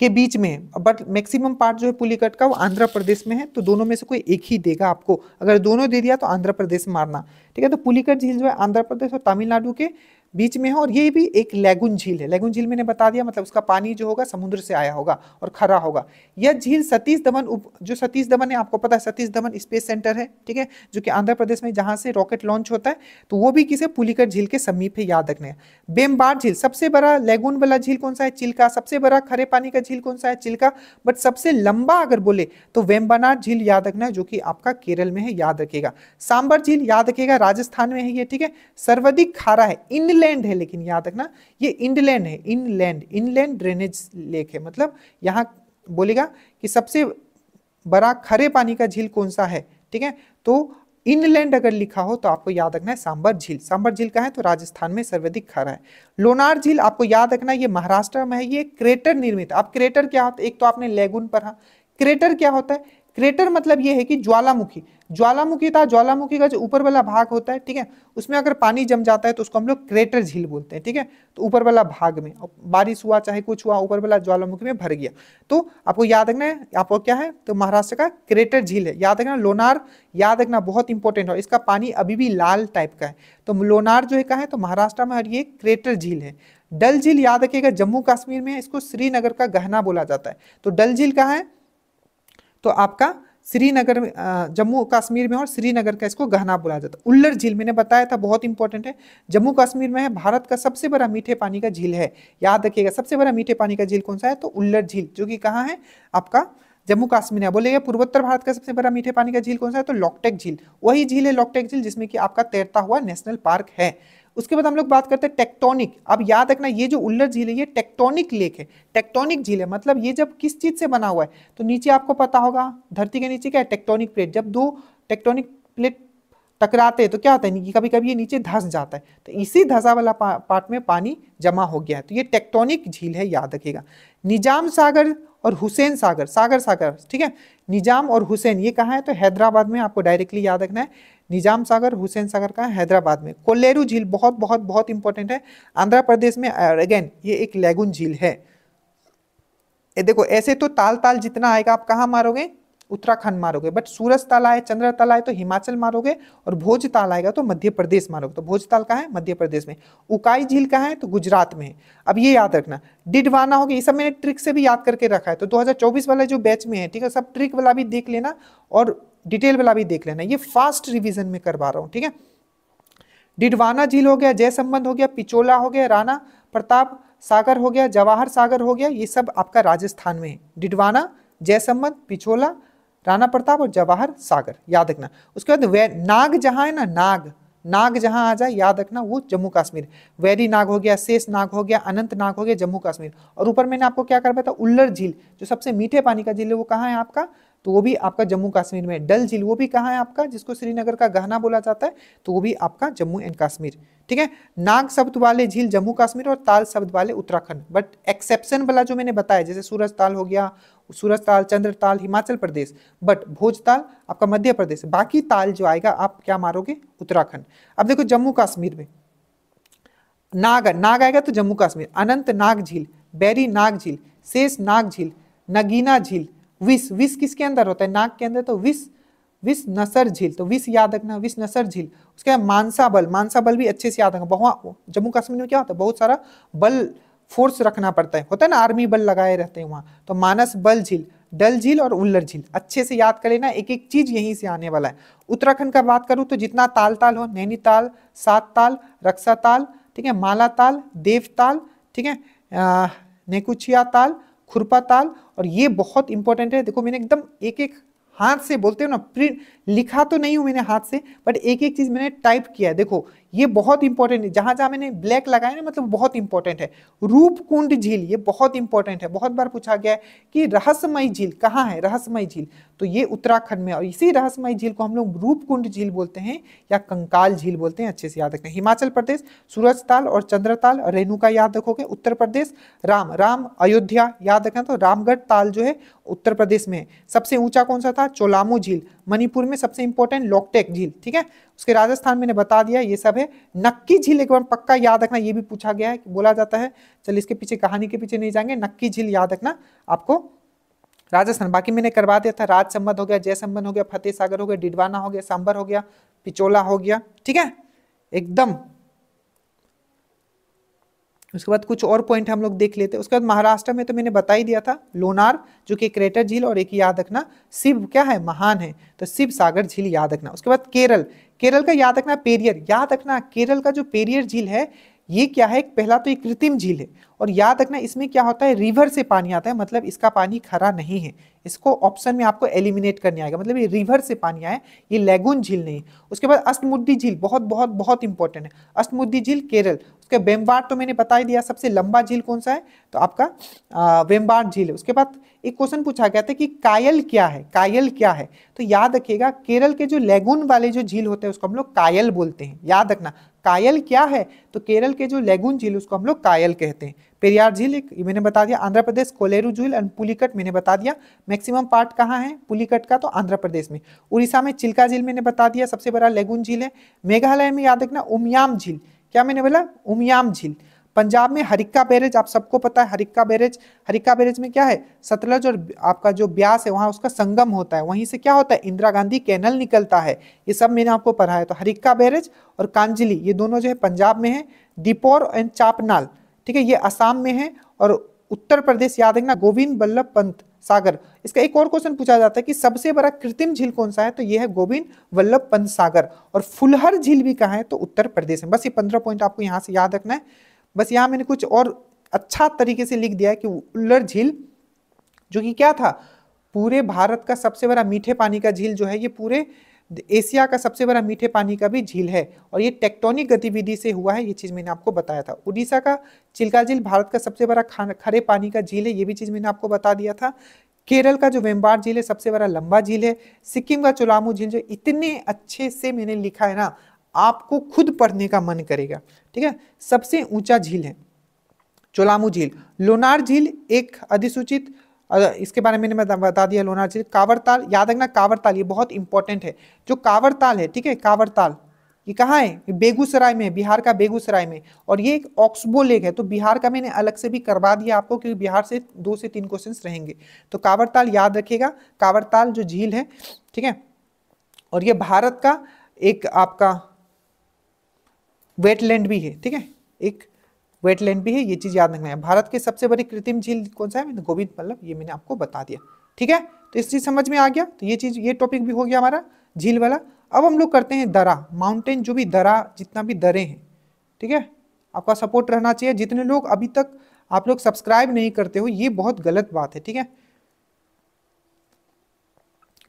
के बीच में बट मैक्सिमम पार्ट जो है पुलिकट का वो आंध्र प्रदेश में है तो दोनों में से कोई एक ही देगा आपको अगर दोनों दे दिया तो आंध्र प्रदेश मारना ठीक है तो पुलिकट झील जो है आंध्र प्रदेश और तमिलनाडु के बीच में है और ये भी एक लैगुन झील है लैगुन झील मैंने बता दिया मतलब उसका पानी जो होगा समुद्र से आया होगा और खरा होगा यह झील सतीश धवन उप जो सतीश धवन है आपको पता है सतीश धवन स्पेस सेंटर है ठीक है जो कि आंध्र प्रदेश में जहाँ से रॉकेट लॉन्च होता है तो वो भी किसे पुलिकर झील के समीप है याद रखने बेमबार झील सबसे बड़ा लैगुन वाला झील कौन सा है चिल्का सबसे बड़ा खरे पानी का झील कौन सा है चिल्का बट सबसे लंबा अगर बोले तो वेम्बानार झील याद रखना है जो कि आपका केरल में है याद रखेगा सांबर झील याद रखेगा राजस्थान में है ये ठीक है सर्वाधिक खारा है इन इनलैंड है लेकिन याद रखना ये इनलैंड है इनलैंड इनलैंड ड्रेनेज लेक है मतलब यहाँ बोलेगा कि सबसे बड़ा खरे पानी का झील कौन सा है ठीक है तो इनलैंड अगर लिखा हो तो आपको याद रखना है सांबर झील सांबर झील का है तो राजस्थान में सर्वाधिक खरा है लोनार झील आपको याद रखना ये महाराष्ट्र में है ये क्रेटर निर्मित अब क्रेटर क्या होता है एक तो आपने लेगुन पढ़ा क्रेटर क्या होता है क्रेटर मतलब ये है कि ज्वालामुखी ज्वालामुखी था ज्वालामुखी का जो ऊपर वाला भाग होता है ठीक है उसमें अगर पानी जम जाता है तो उसको हम लोग क्रेटर झील बोलते हैं ठीक है तो ऊपर वाला भाग में बारिश हुआ चाहे कुछ हुआ ऊपर वाला ज्वालामुखी में भर गया तो आपको याद रखना है आपको क्या है तो महाराष्ट्र का क्रेटर झील है याद रखना लोनार याद रखना बहुत इंपॉर्टेंट है इसका पानी अभी भी लाल टाइप का है तो लोनार जो है कहा है तो महाराष्ट्र में ये क्रेटर झील है डल झील याद रखिएगा जम्मू कश्मीर में इसको श्रीनगर का गहना बोला जाता है तो डल झील कहाँ है तो आपका श्रीनगर में जम्मू कश्मीर में और श्रीनगर का इसको गहना बोला जाता है उल्लर झील मैंने बताया था बहुत इंपॉर्टेंट है जम्मू कश्मीर में है भारत का सबसे बड़ा मीठे पानी का झील है याद रखिएगा सबसे बड़ा मीठे पानी का झील कौन सा है तो उल्लर झील जो कि कहाँ है आपका जम्मू कश्मीर है बोलेगा पूर्वोत्तर भारत का सबसे बड़ा मीठे पानी का झील कौन सा है तो लॉकटेक झील वही झील है लॉकटेक झील जिसमें कि आपका तैरता हुआ नेशनल पार्क है उसके बाद हम लोग बात करते हैं टेक्टोनिक अब याद रखना ये जो उल्लर झील है ये टेक्टोनिक लेक है टेक्टोनिक झील है मतलब ये जब किस चीज़ से बना हुआ है तो नीचे आपको पता होगा धरती के नीचे क्या है टेक्टोनिक प्लेट जब दो टेक्टोनिक प्लेट टकराते हैं तो क्या होता है कभी कभी ये नीचे धस जाता है तो इसी धसा वाला पा, पार्ट में पानी जमा हो गया है तो ये टेक्टोनिक झील है याद रखिएगा निजाम सागर और हुसैन सागर सागर सागर ठीक है निजाम और हुसैन ये कहाँ है तो हैदराबाद में आपको डायरेक्टली याद रखना है निजाम सागर हुसैन सागर का हैदराबाद में कोल्लेरू झील बहुत बहुत बहुत इंपॉर्टेंट है आंध्र प्रदेश में अगेन ये एक लेगुन झील है ये देखो ऐसे तो ताल ताल जितना आएगा आप कहाँ मारोगे उत्तराखंड मारोगे बट सूरज ताल आए चंद्र ताल आए तो हिमाचल मारोगे और भोज ताल आएगा तो मध्य प्रदेश मारोगे तो भोज ताल का है मध्य प्रदेश में उकाई झील का है तो गुजरात में अब ये याद रखना डिडवाना होगी ये सब मैंने ट्रिक से भी याद करके रखा है तो 2024 वाला जो बैच में है ठीक है सब ट्रिक वाला भी देख लेना और डिटेल वाला भी देख लेना ये फास्ट रिविजन में करवा रहा हूँ ठीक है डिडवाना झील हो गया जय संबंध हो गया पिचोला हो गया राणा प्रताप सागर हो गया जवाहर सागर हो गया ये सब आपका राजस्थान में है डिडवाना जय संबंध पिछोला राणा प्रताप और जवाहर सागर याद रखना उसके बाद वे नाग जहाँ है ना नाग नाग जहाँ आ जाए याद रखना वो जम्मू कश्मीर वैरी नाग हो गया शेष नाग हो गया अनंत नाग हो गया जम्मू कश्मीर और ऊपर मैंने आपको क्या करवाया था उल्लर झील जो सबसे मीठे पानी का झील है वो कहाँ है आपका तो वो भी आपका जम्मू कश्मीर में डल झील वो भी कहाँ है आपका जिसको श्रीनगर का गहना बोला जाता है तो वो भी आपका जम्मू एंड कश्मीर ठीक है नाग शब्द वाले झील जम्मू कश्मीर और ताल शब्द वाले उत्तराखंड बट एक्सेप्शन वाला जो मैंने बताया जैसे सूरज ताल हो गया सूरज ताल चंद्र ताल हिमाचल प्रदेश बट भोज ताल आपका मध्य प्रदेश बाकी ताल जो आएगा आप क्या मारोगे उत्तराखंड अब देखो जम्मू कश्मीर में नाग नाग आएगा तो जम्मू कश्मीर अनंत नाग झील बैरी नाग झील शेष नाग झील नगीना झील विष विष किसके अंदर होता है नाक के अंदर तो विष विष नसर झील तो विष याद रखना विष नसर झील उसके बाद मानसा बल मानसा बल भी अच्छे से याद रखना बहुत जम्मू कश्मीर में क्या होता है बहुत सारा बल फोर्स रखना पड़ता है होता है ना आर्मी बल लगाए रहते हैं वहाँ तो मानस बल झील डल झील और उल्लर झील अच्छे से याद कर लेना एक एक चीज यहीं से आने वाला है उत्तराखंड का बात करूँ तो जितना ताल ताल हो नैनीताल सात ताल रक्षा ताल ठीक है माला ताल देवताल ठीक है नेकुचिया ताल खुरपा ताल और ये बहुत इंपॉर्टेंट है देखो मैंने एकदम एक एक हाथ से बोलते हो ना प्रिंट लिखा तो नहीं हूँ मैंने हाथ से बट एक एक चीज़ मैंने टाइप किया है देखो ये बहुत इंपॉर्टेंट है जहां जहां मैंने ब्लैक लगाया ना मतलब बहुत इंपॉर्टेंट है रूपकुंड झील ये बहुत इंपॉर्टेंट है बहुत बार पूछा गया है कि रहस्यमय झील कहाँ है रहस्यमय झील तो ये उत्तराखंड में और इसी रहस्यमय झील को हम लोग रूपकुंड झील बोलते हैं या कंकाल झील बोलते हैं अच्छे से याद रखते हैं हिमाचल प्रदेश सूरज ताल और चंद्रताल रेणु रेणुका याद रखोगे उत्तर प्रदेश राम राम अयोध्या याद रखना तो रामगढ़ ताल जो है उत्तर प्रदेश में सबसे ऊंचा कौन सा था चोलामू झील मणिपुर में सबसे इंपॉर्टेंट लॉकटेक झील ठीक है उसके राजस्थान मैंने बता दिया ये सब है नक्की झील एक बार पक्का याद रखना ये भी पूछा गया है बोला जाता है चलिए इसके पीछे कहानी के पीछे नहीं जाएंगे नक्की झील याद रखना आपको राजस्थान बाकी मैंने करवा दिया था राज संबंध हो गया जय संबंध हो गया फतेह सागर हो गया डिडवाना हो गया सांबर हो गया पिचोला हो गया ठीक है एकदम उसके बाद कुछ और पॉइंट हम लोग देख लेते हैं उसके बाद महाराष्ट्र में तो मैंने बता ही दिया था लोनार जो कि क्रेटर झील और एक याद रखना शिव क्या है महान है तो शिव सागर झील याद रखना उसके बाद केरल केरल का याद रखना पेरियर याद रखना केरल का जो पेरियर झील है ये क्या है पहला तो एक कृत्रिम झील है और याद रखना इसमें क्या होता है रिवर से पानी आता है मतलब इसका पानी खरा नहीं है इसको ऑप्शन में आपको एलिमिनेट करने आएगा मतलब ये रिवर से पानी आया ये लेगुन झील नहीं उसके बाद अष्टमुद्दी झील बहुत बहुत बहुत इंपॉर्टेंट है अष्टमुद्दी झील केरल उसके वेम्बार तो मैंने बता ही दिया सबसे लंबा झील कौन सा है तो आपका वेम्बार झील है उसके बाद एक क्वेश्चन पूछा गया था कि कायल क्या है कायल क्या है तो याद रखिएगा केरल के जो लेगुन वाले जो झील होते हैं उसको हम लोग कायल बोलते हैं याद रखना कायल क्या है तो केरल के जो लेगुन झील उसको हम लोग कायल कहते हैं पेरियार झील एक मैंने बता दिया आंध्र प्रदेश कोलेरू झील एंड पुलिकट मैंने बता दिया मैक्सिमम पार्ट कहाँ है पुलिकट का तो आंध्र प्रदेश में उड़ीसा में चिल्का झील मैंने बता दिया सबसे बड़ा लेगुन झील है मेघालय में याद रखना उमयाम झील क्या मैंने बोला उमियाम झील पंजाब में हरिक्का बैरेज आप सबको पता है हरिक्का बैरेज हरिक्का बैरेज में क्या है सतलज और आपका जो ब्यास है वहाँ उसका संगम होता है वहीं से क्या होता है इंदिरा गांधी कैनल निकलता है ये सब मैंने आपको पढ़ा है तो हरिक्का बैरेज और कांजली ये दोनों जो है पंजाब में है दीपोर एंड चापनाल ठीक है ये असम में है और उत्तर प्रदेश याद रखना गोविंद बल्लभ पंत सागर इसका एक और क्वेश्चन पूछा जाता है कि सबसे बड़ा कृत्रिम झील कौन सा है तो यह है गोविंद वल्लभ पंत सागर और फुलहर झील भी कहा है तो उत्तर प्रदेश में बस ये पंद्रह पॉइंट आपको यहाँ से याद रखना है बस यहाँ मैंने कुछ और अच्छा तरीके से लिख दिया है कि उल्लर झील जो कि क्या था पूरे भारत का सबसे बड़ा मीठे पानी का झील जो है ये पूरे एशिया का सबसे बड़ा मीठे पानी का भी झील है और ये टेक्टोनिक गतिविधि से हुआ है ये चीज़ मैंने आपको बताया था उड़ीसा का चिल्का झील भारत का सबसे बड़ा खरे पानी का झील है ये भी चीज़ मैंने आपको बता दिया था केरल का जो वेम्बार झील है सबसे बड़ा लंबा झील है सिक्किम का चोलामू झील जो इतने अच्छे से मैंने लिखा है ना आपको खुद पढ़ने का मन करेगा ठीक है सबसे ऊंचा झील है चोलामू झील लोनार झील एक अधिसूचित अगर इसके बारे में मैंने बता दिया लोनार झील कांवर ताल याद रखना कांवर ताल ये बहुत इंपॉर्टेंट है जो कांवर ताल है ठीक है कांवर ताल ये कहाँ है बेगूसराय में बिहार का बेगूसराय में और ये एक ऑक्सबो लेक है तो बिहार का मैंने अलग से भी करवा दिया आपको क्योंकि बिहार से दो से तीन क्वेश्चंस रहेंगे तो कांवरताल याद रखिएगा कांवरताल जो झील है ठीक है और ये भारत का एक आपका वेटलैंड भी है ठीक है एक वेटलैंड भी है ये चीज याद रखना है भारत के सबसे बड़ी कृत्रिम झील कौन सा है तो गोविंद मतलब ये मैंने आपको बता दिया ठीक है तो इस चीज समझ में आ गया तो ये चीज ये टॉपिक भी हो गया हमारा झील वाला अब हम लोग करते हैं दरा माउंटेन जो भी दरा जितना भी दरे हैं ठीक है आपका सपोर्ट रहना चाहिए जितने लोग अभी तक आप लोग सब्सक्राइब नहीं करते हो ये बहुत गलत बात है ठीक है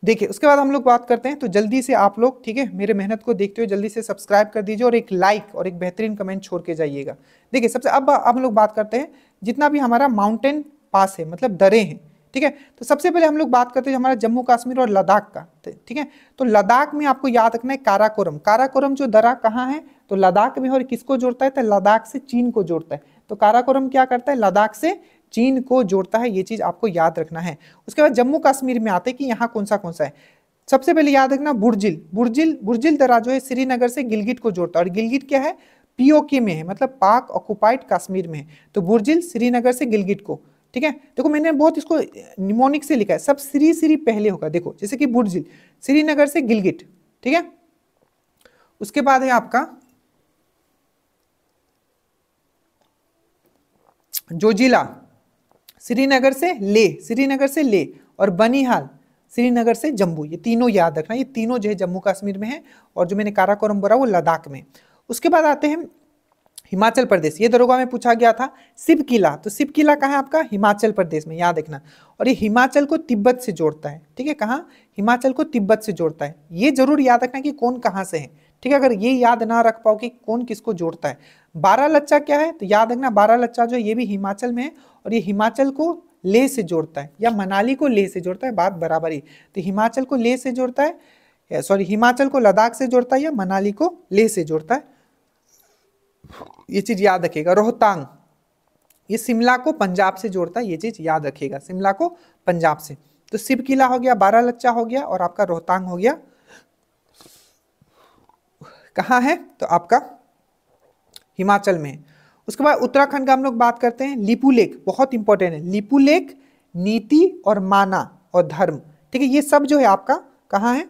देखिए उसके बाद हम लोग बात करते हैं तो जल्दी से आप लोग ठीक है मेरे मेहनत को देखते हुए जल्दी से सब्सक्राइब कर दीजिए और एक लाइक और एक बेहतरीन कमेंट छोड़ के जाइएगा देखिए सबसे अब हम लोग बात करते हैं जितना भी हमारा माउंटेन पास है मतलब दरे हैं ठीक है तो सबसे पहले हम लोग बात करते हैं हमारा जम्मू कश्मीर और लद्दाख का तो, ठीक है तो लद्दाख में आपको याद रखना है काराकोरम काराकोरम जो दरा कहाँ है तो लद्दाख में और किसको जोड़ता है तो लद्दाख से चीन को जोड़ता है तो काराकोरम क्या करता है लद्दाख से चीन को जोड़ता है ये चीज़ आपको याद रखना है उसके बाद जम्मू कश्मीर में आते हैं कि यहाँ कौन सा कौन सा है सबसे पहले याद रखना बुर्जिल बुर्जिल बुर्जिल दरा जो है श्रीनगर से गिलगिट को जोड़ता है और गिलगिट क्या है पीओके में है मतलब पाक ऑक्यूपाइड कश्मीर में है तो बुर्जिल श्रीनगर से गिलगिट को ठीक है देखो मैंने बहुत इसको निमोनिक से लिखा है सब श्री श्री पहले होगा देखो जैसे कि बुर्जिल श्रीनगर से गिलगिट ठीक है उसके बाद है आपका जोजिला श्रीनगर से ले श्रीनगर से ले और बनिहाल श्रीनगर से जम्मू ये तीनों याद रखना ये तीनों जो है जम्मू कश्मीर में है और जो मैंने काराकोरम बोला वो लद्दाख में उसके बाद आते हैं हिमाचल प्रदेश ये दरोगा में पूछा गया था शिव किला तो शिव किला कहाँ है आपका हिमाचल प्रदेश में याद रखना और ये हिमाचल को तिब्बत से जोड़ता है ठीक है कहाँ हिमाचल को तिब्बत से जोड़ता है ये जरूर याद रखना कि कौन कहाँ से है ठीक है अगर ये याद ना रख पाओ कि कौन किसको जोड़ता है बारह लच्चा क्या है तो याद रखना बारह लच्चा जो ये भी हिमाचल में है और ये हिमाचल को ले से जोड़ता है या मनाली को ले से जोड़ता है बात बराबर ही तो हिमाचल को ले से जोड़ता है सॉरी हिमाचल को लद्दाख से जोड़ता है या मनाली को ले से जोड़ता है ये चीज याद रखेगा रोहतांग ये शिमला को पंजाब से जोड़ता है ये चीज याद रखेगा शिमला को पंजाब से तो शिव किला हो गया बारह लच्चा हो गया और आपका रोहतांग हो गया कहाँ है तो आपका हिमाचल में उसके बाद उत्तराखंड का हम लोग बात करते हैं लिपू लेक बहुत इंपॉर्टेंट है लिपू लेक नीति और माना और धर्म ठीक है ये सब जो है आपका कहाँ है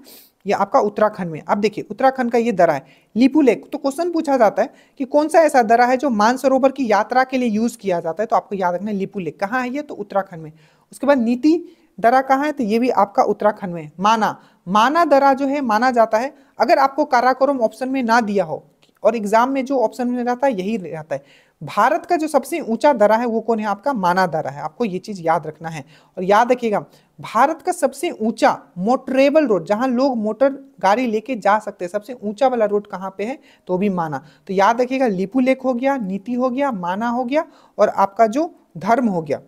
ये आपका उत्तराखंड में अब देखिए उत्तराखंड का ये दरा है लिपू लेक तो क्वेश्चन पूछा जाता है कि कौन सा ऐसा दरा है जो मानसरोवर की यात्रा के लिए यूज किया जाता है तो आपको याद रखना है लिपू लेक कहाँ है ये तो उत्तराखंड में उसके बाद नीति दरा कहाँ है तो ये भी आपका उत्तराखंड में माना माना दरा जो है माना जाता है अगर आपको काराकोरम ऑप्शन में ना दिया हो और एग्जाम में जो ऑप्शन में रहता है यही रहता है भारत का जो सबसे ऊंचा दरा है वो कौन है आपका माना दरा है आपको ये चीज याद रखना है और याद रखिएगा भारत का सबसे ऊंचा मोटरेबल रोड जहां लोग मोटर गाड़ी लेके जा सकते हैं सबसे ऊंचा वाला रोड कहाँ पे है तो भी माना तो याद रखिएगा लिपू लेक हो गया नीति हो गया माना हो गया और आपका जो धर्म हो गया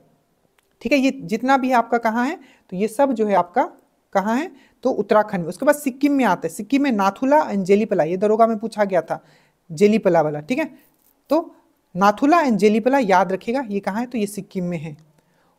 ठीक है ये जितना भी आपका कहाँ है तो ये सब जो है आपका कहाँ है तो उत्तराखंड में उसके बाद सिक्किम में आते हैं सिक्किम में नाथुला एंड जेलीपला ये दरोगा में पूछा गया था जेलीपला वाला ठीक है तो नाथुला एंड जेलीपला याद रखेगा ये कहाँ है तो ये सिक्किम में है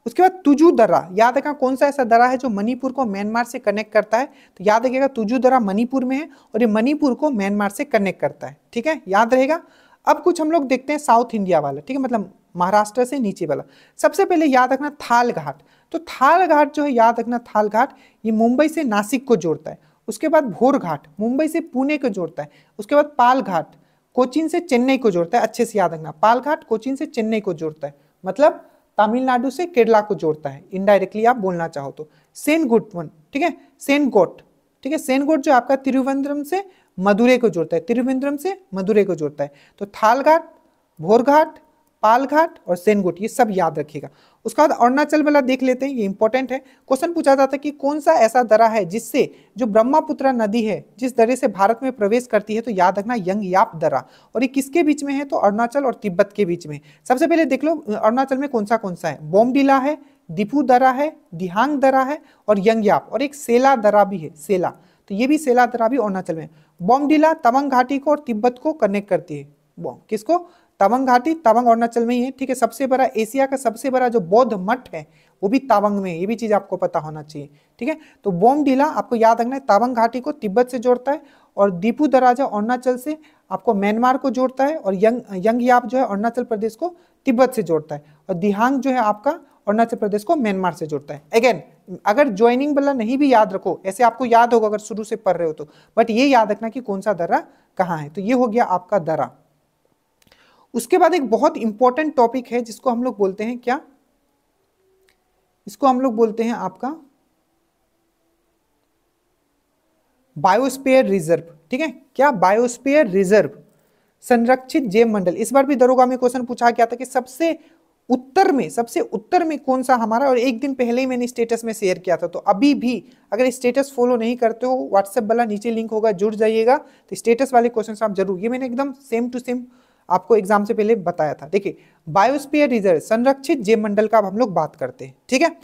उसके बाद तुजू दर्रा याद रखा कौन सा ऐसा दर्रा है जो मणिपुर को म्यांमार से कनेक्ट करता है तो याद रखिएगा तुजू दर्रा मणिपुर में है और ये मणिपुर को म्यांमार से कनेक्ट करता है ठीक है याद रहेगा अब कुछ हम लोग देखते हैं साउथ इंडिया वाला ठीक है मतलब महाराष्ट्र से नीचे वाला सबसे पहले याद रखना थाल घाट तो थाल घाट जो है याद रखना थाल घाट ये मुंबई से नासिक को जोड़ता है उसके बाद भोर घाट मुंबई से पुणे को जोड़ता है उसके बाद पाल घाट कोचिन से चेन्नई को जोड़ता है अच्छे से याद रखना पाल घाट कोचिन से चेन्नई को जोड़ता है मतलब तमिलनाडु से केरला को जोड़ता है इनडायरेक्टली आप बोलना चाहो तो सेन गुटवन ठीक है सेन गोट ठीक है सेन गोट जो आपका तिरुवनंतपुरम से मधुरे को जोड़ता है तिरुवनंतपुरम से मधुरे को जोड़ता है तो थालघाट भोरघाट पालघाट और सेनगोट ये सब याद रखिएगा उसके बाद अरुणाचल वाला देख लेते हैं ये इंपॉर्टेंट है क्वेश्चन पूछा जाता है कि कौन सा ऐसा दरा है जिससे जो ब्रह्मपुत्र नदी है जिस दरे से भारत में प्रवेश करती है तो याद रखना यंग याप दरा और ये किसके बीच में है तो अरुणाचल और तिब्बत के बीच में सबसे पहले देख लो अरुणाचल में कौन सा कौन सा है बोमडिला है दीपू दरा है दिहांग दरा है और यंग याप और एक सेला दरा भी है सेला तो ये भी सेला तरावी अरुणाचल में बॉमडिला तवंग घाटी को और तिब्बत को कनेक्ट करती है बॉम किसको तवंग घाटी तवंग अरुणाचल में ही है ठीक है सबसे बड़ा एशिया का सबसे बड़ा जो बौद्ध मठ है वो भी तावंग में ये भी चीज़ आपको पता होना चाहिए ठीक है तो बोमडीला आपको याद रखना है तावंग घाटी को तिब्बत से जोड़ता है और दीपू दराजा अरुणाचल से आपको म्यांमार को जोड़ता है और यंग यंग याप जो है अरुणाचल प्रदेश को तिब्बत से जोड़ता है और दिहांग जो है आपका अरुणाचल प्रदेश को म्यांमार से जोड़ता है अगेन अगर ज्वाइनिंग वाला नहीं भी याद रखो ऐसे आपको याद होगा अगर शुरू से पढ़ रहे हो तो बट ये याद रखना कि कौन सा दर्रा कहाँ है तो ये हो गया आपका दर्रा उसके बाद एक बहुत इंपॉर्टेंट टॉपिक है जिसको हम लोग बोलते हैं क्या इसको हम लोग बोलते हैं आपका बायोस्पेयर रिजर्व ठीक है क्या बायोस्पेयर रिजर्व संरक्षित जैव मंडल इस बार भी दरोगा में क्वेश्चन पूछा गया था कि सबसे उत्तर में सबसे उत्तर में कौन सा हमारा और एक दिन पहले ही मैंने स्टेटस में शेयर किया था तो अभी भी अगर स्टेटस फॉलो नहीं करते हो व्हाट्सएप वाला नीचे लिंक होगा जुड़ जाइएगा तो स्टेटस वाले क्वेश्चन आप जरूर ये मैंने एकदम सेम टू सेम आपको एग्जाम से पहले बताया था देखिए बायोस्पियर रिजर्व संरक्षित जेब मंडल का अब हम लोग बात करते हैं ठीक है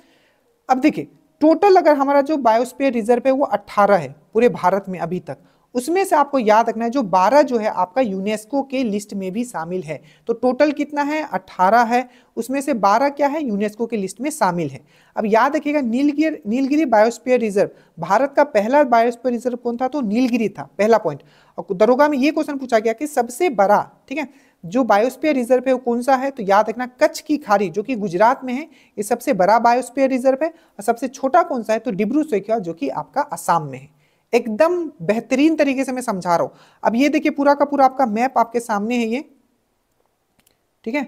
अब देखिए टोटल अगर हमारा जो बायोस्पियर रिजर्व है वो अट्ठारह है पूरे भारत में अभी तक उसमें से आपको याद रखना है जो 12 जो है आपका यूनेस्को के लिस्ट में भी शामिल है तो टोटल कितना है 18 है उसमें से 12 क्या है यूनेस्को के लिस्ट में शामिल है अब याद रखिएगा नीलगिर नीलगिरी बायोस्पियर रिजर्व भारत का पहला बायोस्पियर रिजर्व कौन था तो नीलगिरी था पहला पॉइंट और दरोगा में ये क्वेश्चन पूछा गया कि सबसे बड़ा ठीक है जो बायोस्पियर रिजर्व है वो कौन सा है तो याद रखना कच्छ की खाड़ी जो कि गुजरात में है ये सबसे बड़ा बायोस्पियर रिजर्व है और सबसे छोटा कौन सा है तो डिब्रू सैखवा जो कि आपका असम में है एकदम बेहतरीन तरीके से मैं समझा रहा हूं अब ये देखिए पूरा का पूरा आपका मैप आपके सामने है ये ठीक है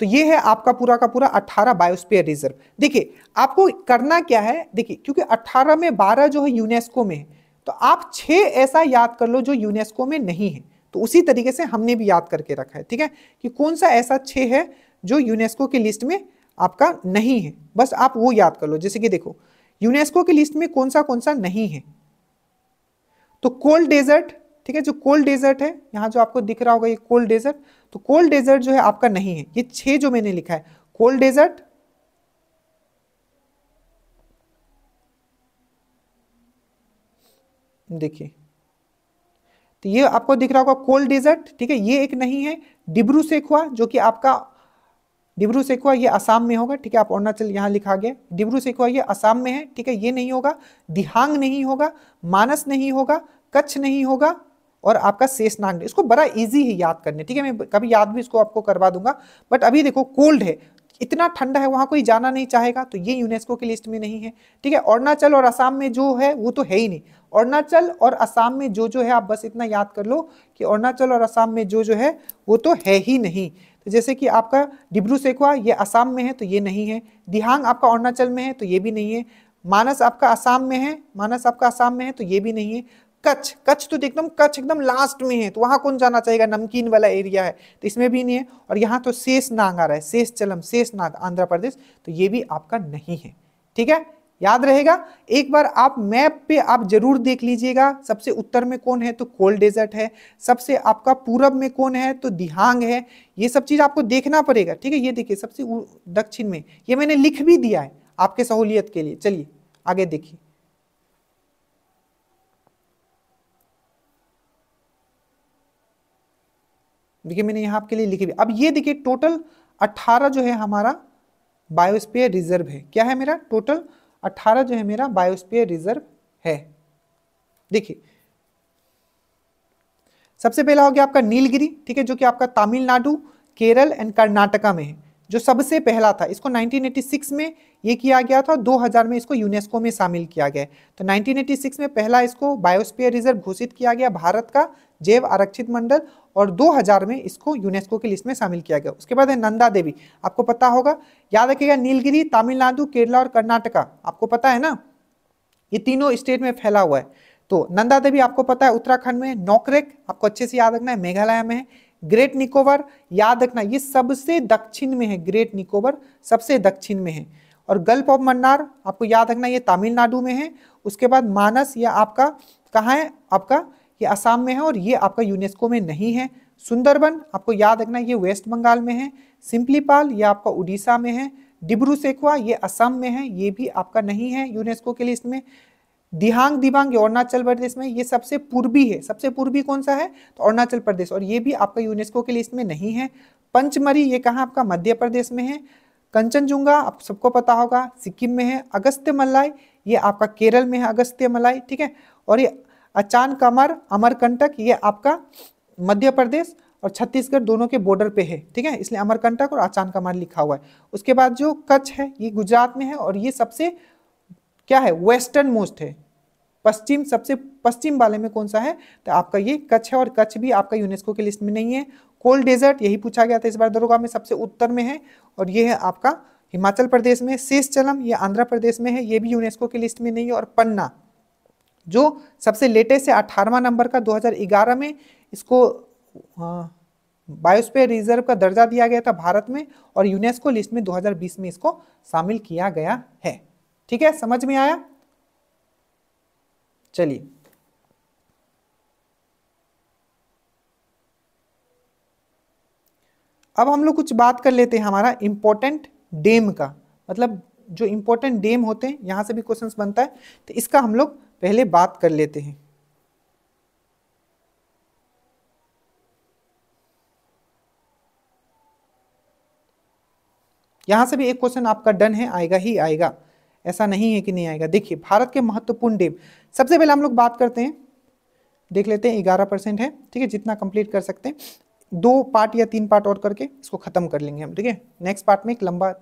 तो ये है आपका पूरा का पूरा 18 बायोस्फीयर रिजर्व देखिए आपको करना क्या है देखिए क्योंकि 18 में 12 जो है यूनेस्को में है तो आप छह ऐसा याद कर लो जो यूनेस्को में नहीं है तो उसी तरीके से हमने भी याद करके रखा है ठीक है कि कौन सा ऐसा छे है जो यूनेस्को की लिस्ट में आपका नहीं है बस आप वो याद कर लो जैसे कि देखो यूनेस्को की लिस्ट में कौन सा कौन सा नहीं है तो कोल्ड डेजर्ट ठीक है जो कोल्ड डेजर्ट है यहाँ जो आपको दिख रहा होगा ये कोल्ड डेजर्ट तो कोल्ड डेजर्ट जो है आपका नहीं है ये छह जो मैंने लिखा है कोल्ड डेजर्ट देखिए तो ये आपको दिख रहा होगा कोल्ड डेजर्ट ठीक है ये एक नहीं है डिब्रू सेखवा जो कि आपका डिब्रू सेकुआ ये असम में होगा ठीक है आप अरुणाचल यहाँ लिखा गया डिब्रू सेकुआ ये असम में है ठीक है ये नहीं होगा दिहांग नहीं होगा मानस नहीं होगा कच्छ नहीं होगा और आपका शेषनाग इसको बड़ा इजी है याद करने ठीक है मैं कभी याद भी इसको आपको करवा दूंगा बट अभी देखो कोल्ड है इतना ठंडा है वहां कोई जाना नहीं चाहेगा तो ये यूनेस्को की लिस्ट में नहीं है ठीक है अरुणाचल और असम में जो है वो तो है ही नहीं अरुणाचल और असम में जो जो है आप बस इतना याद कर लो कि अरुणाचल और असम में जो जो है वो तो है ही नहीं जैसे कि आपका डिब्रू सेकुआ ये आसाम में है तो ये नहीं है दिहांग आपका अरुणाचल में है तो ये भी नहीं है मानस आपका आसाम में है मानस आपका आसाम में है तो ये भी नहीं है कच्छ कच्छ तो एकदम कच्छ एकदम लास्ट में है तो वहाँ कौन जाना चाहेगा नमकीन वाला एरिया है तो इसमें भी नहीं है और यहाँ तो शेष नाग आ रहा है शेष चलम शेष नाग आंध्र प्रदेश तो ये भी आपका नहीं है ठीक है याद रहेगा एक बार आप मैप पे आप जरूर देख लीजिएगा सबसे उत्तर में कौन है तो कोल्ड डेजर्ट है सबसे आपका पूरब में कौन है तो दिहांग है ये सब चीज़ आपको देखना पड़ेगा ठीक है ये देखिए सबसे दक्षिण में ये मैंने लिख भी दिया है आपके सहूलियत के लिए चलिए आगे देखिए देखिए मैंने यहां आपके लिए लिखे भी अब ये देखिए टोटल 18 जो है हमारा बायोस्पेयर रिजर्व है क्या है मेरा टोटल अट्ठारह जो है मेरा बायोस्पियर रिजर्व है देखिए सबसे पहला हो गया आपका नीलगिरी ठीक है जो कि आपका तमिलनाडु केरल एंड कर्नाटका में है जो सबसे पहला था इसको 1986 में ये किया गया था 2000 में इसको यूनेस्को में शामिल किया गया तो 1986 में पहला इसको बायोस्पियर रिजर्व घोषित किया गया भारत का जैव आरक्षित मंडल और 2000 में इसको यूनेस्को की लिस्ट में शामिल किया गया उसके बाद है नंदा देवी आपको पता होगा याद रखिएगा नीलगिरी तमिलनाडु केरला और कर्नाटका आपको पता है ना ये तीनों स्टेट में फैला हुआ है तो नंदा देवी आपको पता है उत्तराखंड में नौकरेक आपको अच्छे से याद रखना है मेघालय में है ग्रेट निकोबर याद रखना ये सबसे दक्षिण में है ग्रेट निकोबर सबसे दक्षिण में है और गल्फ ऑफ मन्नार आपको याद रखना ये तमिलनाडु में है उसके बाद मानस यह आपका कहाँ है आपका ये असम में है और ये आपका यूनेस्को में नहीं है सुंदरबन आपको याद रखना ये वेस्ट बंगाल में है सिंपलीपाल ये आपका उड़ीसा में है डिब्रू सेखवा ये असम में है ये भी आपका नहीं है यूनेस्को के लिस्ट में दिहांग दिबांग ये अरुणाचल प्रदेश में ये सबसे पूर्वी है सबसे पूर्वी कौन सा है तो अरुणाचल प्रदेश और ये भी आपका यूनेस्को के लिस्ट में नहीं है पंचमरी ये कहाँ आपका मध्य प्रदेश में है कंचनजुंगा आप सबको पता होगा सिक्किम में है अगस्त्य मलाई ये आपका केरल में है अगस्त्य मलाई ठीक है और ये अचान कमर अमरकंटक ये आपका मध्य प्रदेश और छत्तीसगढ़ दोनों के बॉर्डर पे है ठीक है इसलिए अमरकंटक और अचान कमर लिखा हुआ है उसके बाद जो कच्छ है ये गुजरात में है और ये सबसे क्या है वेस्टर्न मोस्ट है पश्चिम सबसे पश्चिम वाले में कौन सा है तो आपका ये कच्छ है और कच्छ भी आपका यूनेस्को के लिस्ट में नहीं है कोल्ड डेजर्ट यही पूछा गया था इस बार दरोगा में सबसे उत्तर में है और ये है आपका हिमाचल प्रदेश में चलम ये आंध्र प्रदेश में है ये भी यूनेस्को की लिस्ट में नहीं है और पन्ना जो सबसे लेटेस्ट है अठारहवा नंबर का 2011 में इसको बायोस्पेयर रिजर्व का दर्जा दिया गया था भारत में और यूनेस्को लिस्ट में 2020 में इसको शामिल किया गया है ठीक है समझ में आया चलिए अब हम लोग कुछ बात कर लेते हैं हमारा इम्पोर्टेंट डेम का मतलब जो इम्पोर्टेंट डेम होते हैं यहाँ से भी क्वेश्चन बनता है तो इसका हम लोग पहले बात कर लेते हैं यहाँ से भी एक क्वेश्चन आपका डन है आएगा ही आएगा ऐसा नहीं है कि नहीं आएगा देखिए भारत के महत्वपूर्ण डेम सबसे पहले हम लोग बात करते हैं देख लेते हैं ग्यारह परसेंट है ठीक है जितना कंप्लीट कर सकते हैं दो पार्ट या तीन पार्ट और करके इसको खत्म कर लेंगे हम ठीक है नेक्स्ट पार्ट में एक लंबा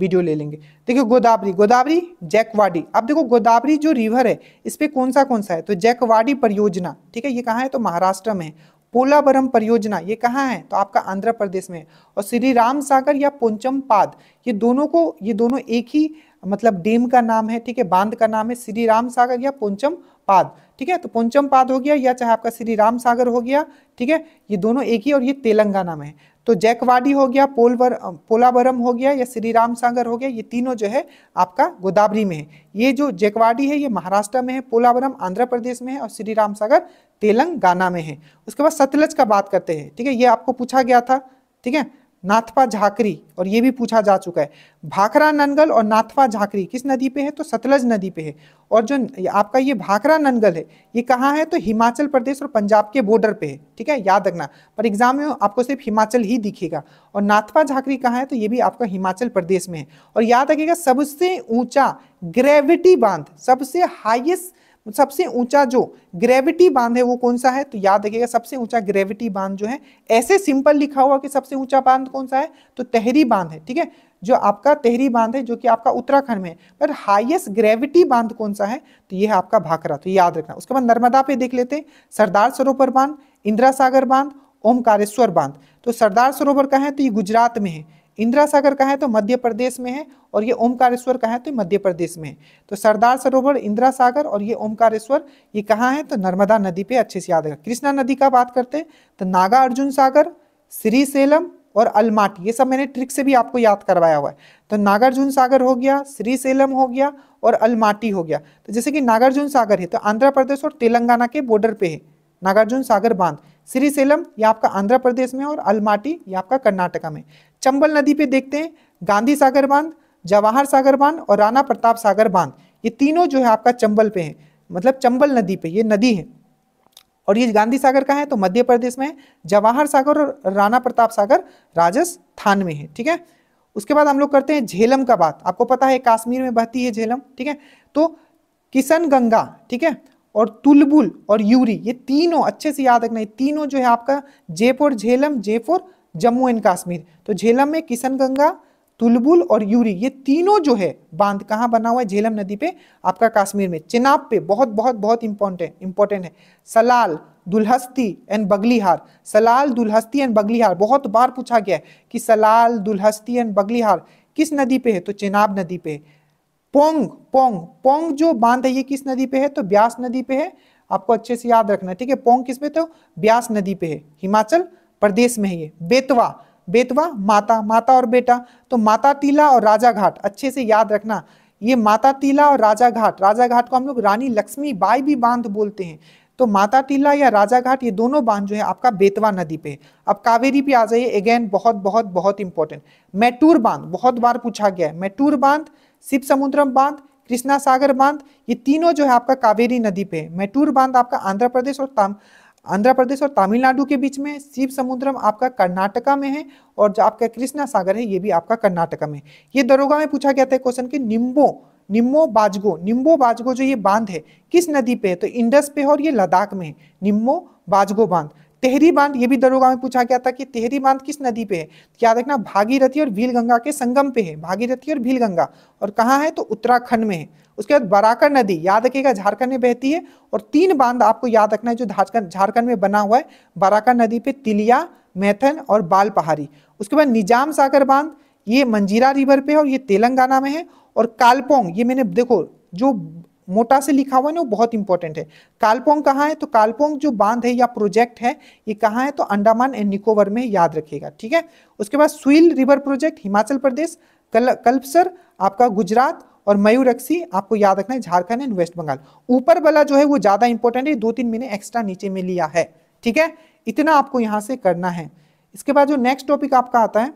वीडियो ले लेंगे देखिए गोदावरी गोदावरी जैकवाडी अब देखो गोदावरी जो रिवर है इस पर कौन सा कौन सा है तो जैकवाडी परियोजना ठीक है ये कहाँ है तो महाराष्ट्र में है पोलावरम परियोजना ये कहाँ है तो आपका आंध्र प्रदेश में है और श्री राम सागर या पोंचम पाद ये दोनों को ये दोनों एक ही मतलब डेम का नाम है ठीक है बांध का नाम है श्री राम सागर या पोंचम पाद ठीक है तो पंचम पाद हो गया या चाहे आपका श्री राम सागर हो गया ठीक है ये दोनों एक ही और ये तेलंगाना में है तो जैकवाड़ी हो गया पोलवर पोलावरम हो गया या श्री राम सागर हो गया ये तीनों जो है आपका गोदावरी में है ये जो जैकवाड़ी है ये महाराष्ट्र में है पोलावरम आंध्र प्रदेश में है और श्री राम सागर तेलंगाना में है उसके बाद सतलज का बात करते हैं ठीक है ये आपको पूछा गया था ठीक है नाथपा झाकरी और ये भी पूछा जा चुका है भाखरा ननगल और नाथपा झाकरी किस नदी पे है तो सतलज नदी पे है और जो आपका ये भाखरा ननगल है ये कहाँ है तो हिमाचल प्रदेश और पंजाब के बॉर्डर पे है ठीक है याद रखना पर एग्जाम में आपको सिर्फ हिमाचल ही दिखेगा और नाथपा झाकरी कहाँ है तो ये भी आपका हिमाचल प्रदेश में है और याद रखेगा सबसे ऊंचा ग्रेविटी बांध सबसे हाइएस्ट सबसे ऊंचा जो ग्रेविटी बांध है वो कौन सा है तो याद रखिएगा सबसे ऊंचा ग्रेविटी बांध जो है ऐसे सिंपल लिखा हुआ कि सबसे ऊंचा बांध कौन सा है तो तहरी बांध है ठीक है जो आपका तेहरी बांध है जो कि आपका उत्तराखंड में है पर हाईएस्ट ग्रेविटी बांध कौन सा है तो ये है आपका भाकरा तो याद रखना उसके बाद नर्मदा पे देख लेते हैं सरदार सरोवर बांध इंदिरा सागर बांध ओमकारेश्वर बांध तो सरदार सरोवर का है तो ये गुजरात में है इंदिरा सागर कहा है तो मध्य प्रदेश में है और ये ओमकारेश्वर कहा है तो मध्य प्रदेश में है तो सरदार सरोवर इंदिरा सागर और ये ओमकारेश्वर ये कहाँ है तो नर्मदा नदी पे अच्छे से याद रखें कृष्णा नदी का बात करते हैं तो नागा अर्जुन सागर श्री सेलम और अलमाटी ये सब मैंने ट्रिक से भी आपको याद करवाया हुआ है तो नागार्जुन सागर हो गया श्री सेलम हो गया और अलमाटी हो गया तो जैसे कि नागार्जुन सागर है तो आंध्र प्रदेश और तेलंगाना के बॉर्डर पे है नागार्जुन सागर बांध श्री सेलम ये आपका आंध्र प्रदेश में और अलमाटी ये आपका कर्नाटका में चंबल नदी पे देखते हैं गांधी सागर बांध जवाहर सागर बांध और राणा प्रताप सागर बांध ये तीनों जो है आपका चंबल पे है मतलब चंबल नदी पे ये नदी है और ये गांधी सागर का है तो मध्य प्रदेश में है जवाहर सागर और राणा प्रताप सागर राजस्थान में है ठीक है उसके बाद हम लोग करते हैं झेलम का बात आपको पता है काश्मीर में बहती है झेलम ठीक है तो किशन गंगा ठीक है और तुलबुल और यूरी ये तीनों अच्छे से याद रखना है तीनों जो है आपका जयपुर झेलम जयपुर जम्मू एंड कश्मीर तो झेलम में किशन गंगा तुलबुल और यूरी ये तीनों जो है बांध कहाँ बना हुआ है झेलम नदी पे आपका कश्मीर में चिनाब पे बहुत बहुत बहुत इंपॉर्टेंट इंपॉर्टेंट है सलाल दुल्हस्ती एंड बगलीहार सलाल दुल्हस्ती एंड बगलीहार बहुत बार पूछा गया है कि सलाल दुल्हस्ती एंड बगलीहार किस नदी पे है तो चेनाब नदी पे पोंग पोंग पोंग जो बांध है ये किस नदी पे है तो ब्यास नदी पे है आपको अच्छे से याद रखना ठीक है पोंग किस पे तो ब्यास नदी पे है हिमाचल प्रदेश में है ये बेतवा बेतवा माता माता और बेटा तो माता टीला और राजा घाट अच्छे से याद रखना ये माता टीला और राजा घाट राजा घाट को हम लोग रानी लक्ष्मी बाई भी बांध बोलते हैं तो माता टीला या राजा घाट ये दोनों बांध जो है आपका बेतवा नदी पे अब कावेरी पे आ जाइए अगेन बहुत बहुत बहुत इंपॉर्टेंट मैटूर बांध बहुत बार पूछा गया है मैटूर बांध शिव समुद्रम बांध कृष्णा सागर बांध ये तीनों जो है आपका कावेरी नदी पे है मैटूर बांध आपका आंध्र प्रदेश और आंध्र प्रदेश और तमिलनाडु के बीच में शिव समुद्रम आपका कर्नाटका में है और जो आपका कृष्णा सागर है ये भी आपका कर्नाटका में ये दरोगा में पूछा गया था क्वेश्चन की निम्बो निम्बो बाजगो निम्बो बाजगो जो ये बांध है किस नदी पे है तो इंडस पे है और ये लद्दाख में है निम्बो बाजगो बांध तेहरी बांध ये भी दरोगा में पूछा गया था कि तेहरी बांध किस नदी पे है तो याद रखना भागीरथी और भील गंगा के संगम पे है भागीरथी और भील गंगा और कहाँ है तो उत्तराखंड में है उसके बाद बराकर नदी याद रखिएगा झारखंड में बहती है और तीन बांध आपको याद रखना है जो झारखंड झारखंड में बना हुआ है बराकर नदी पे तिलिया मैथन और बाल पहाड़ी उसके बाद निजाम सागर बांध ये मंजीरा रिवर पे है और ये तेलंगाना में है और कालपोंग ये मैंने देखो जो मोटा से लिखा हुआ है ना वो बहुत इंपॉर्टेंट है कालपोंग कहाँ है तो कालपोंग जो बांध है या प्रोजेक्ट है ये कहाँ है तो अंडमान एंड निकोबर में याद रखिएगा ठीक है उसके बाद सुइल रिवर प्रोजेक्ट हिमाचल प्रदेश कल कल्पसर आपका गुजरात और मयूरक्षी आपको याद रखना है झारखंड एंड वेस्ट बंगाल ऊपर वाला जो है वो ज़्यादा इंपॉर्टेंट है दो तीन महीने एक्स्ट्रा नीचे में लिया है ठीक है इतना आपको यहाँ से करना है इसके बाद जो नेक्स्ट टॉपिक आपका आता है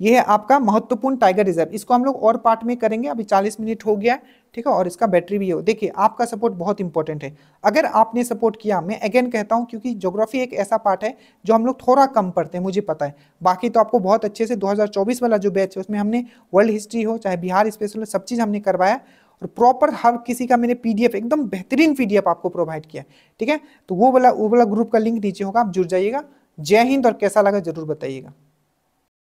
ये है आपका महत्वपूर्ण टाइगर रिजर्व इसको हम लोग और पार्ट में करेंगे अभी चालीस मिनट हो गया ठीक है और इसका बैटरी भी हो देखिए आपका सपोर्ट बहुत इंपॉर्टेंट है अगर आपने सपोर्ट किया मैं अगेन कहता हूँ क्योंकि ज्योग्राफी एक ऐसा पार्ट है जो हम लोग थोड़ा कम पढ़ते हैं मुझे पता है बाकी तो आपको बहुत अच्छे से 2024 वाला जो बैच है उसमें हमने वर्ल्ड हिस्ट्री हो चाहे बिहार स्पेशल सब चीज़ हमने करवाया और प्रॉपर हर किसी का मैंने पीडीएफ एकदम बेहतरीन पीडीएफ आपको प्रोवाइड किया ठीक है तो वो वाला वो वाला ग्रुप का लिंक नीचे होगा आप जुड़ जाइएगा जय हिंद और कैसा लगा जरूर बताइएगा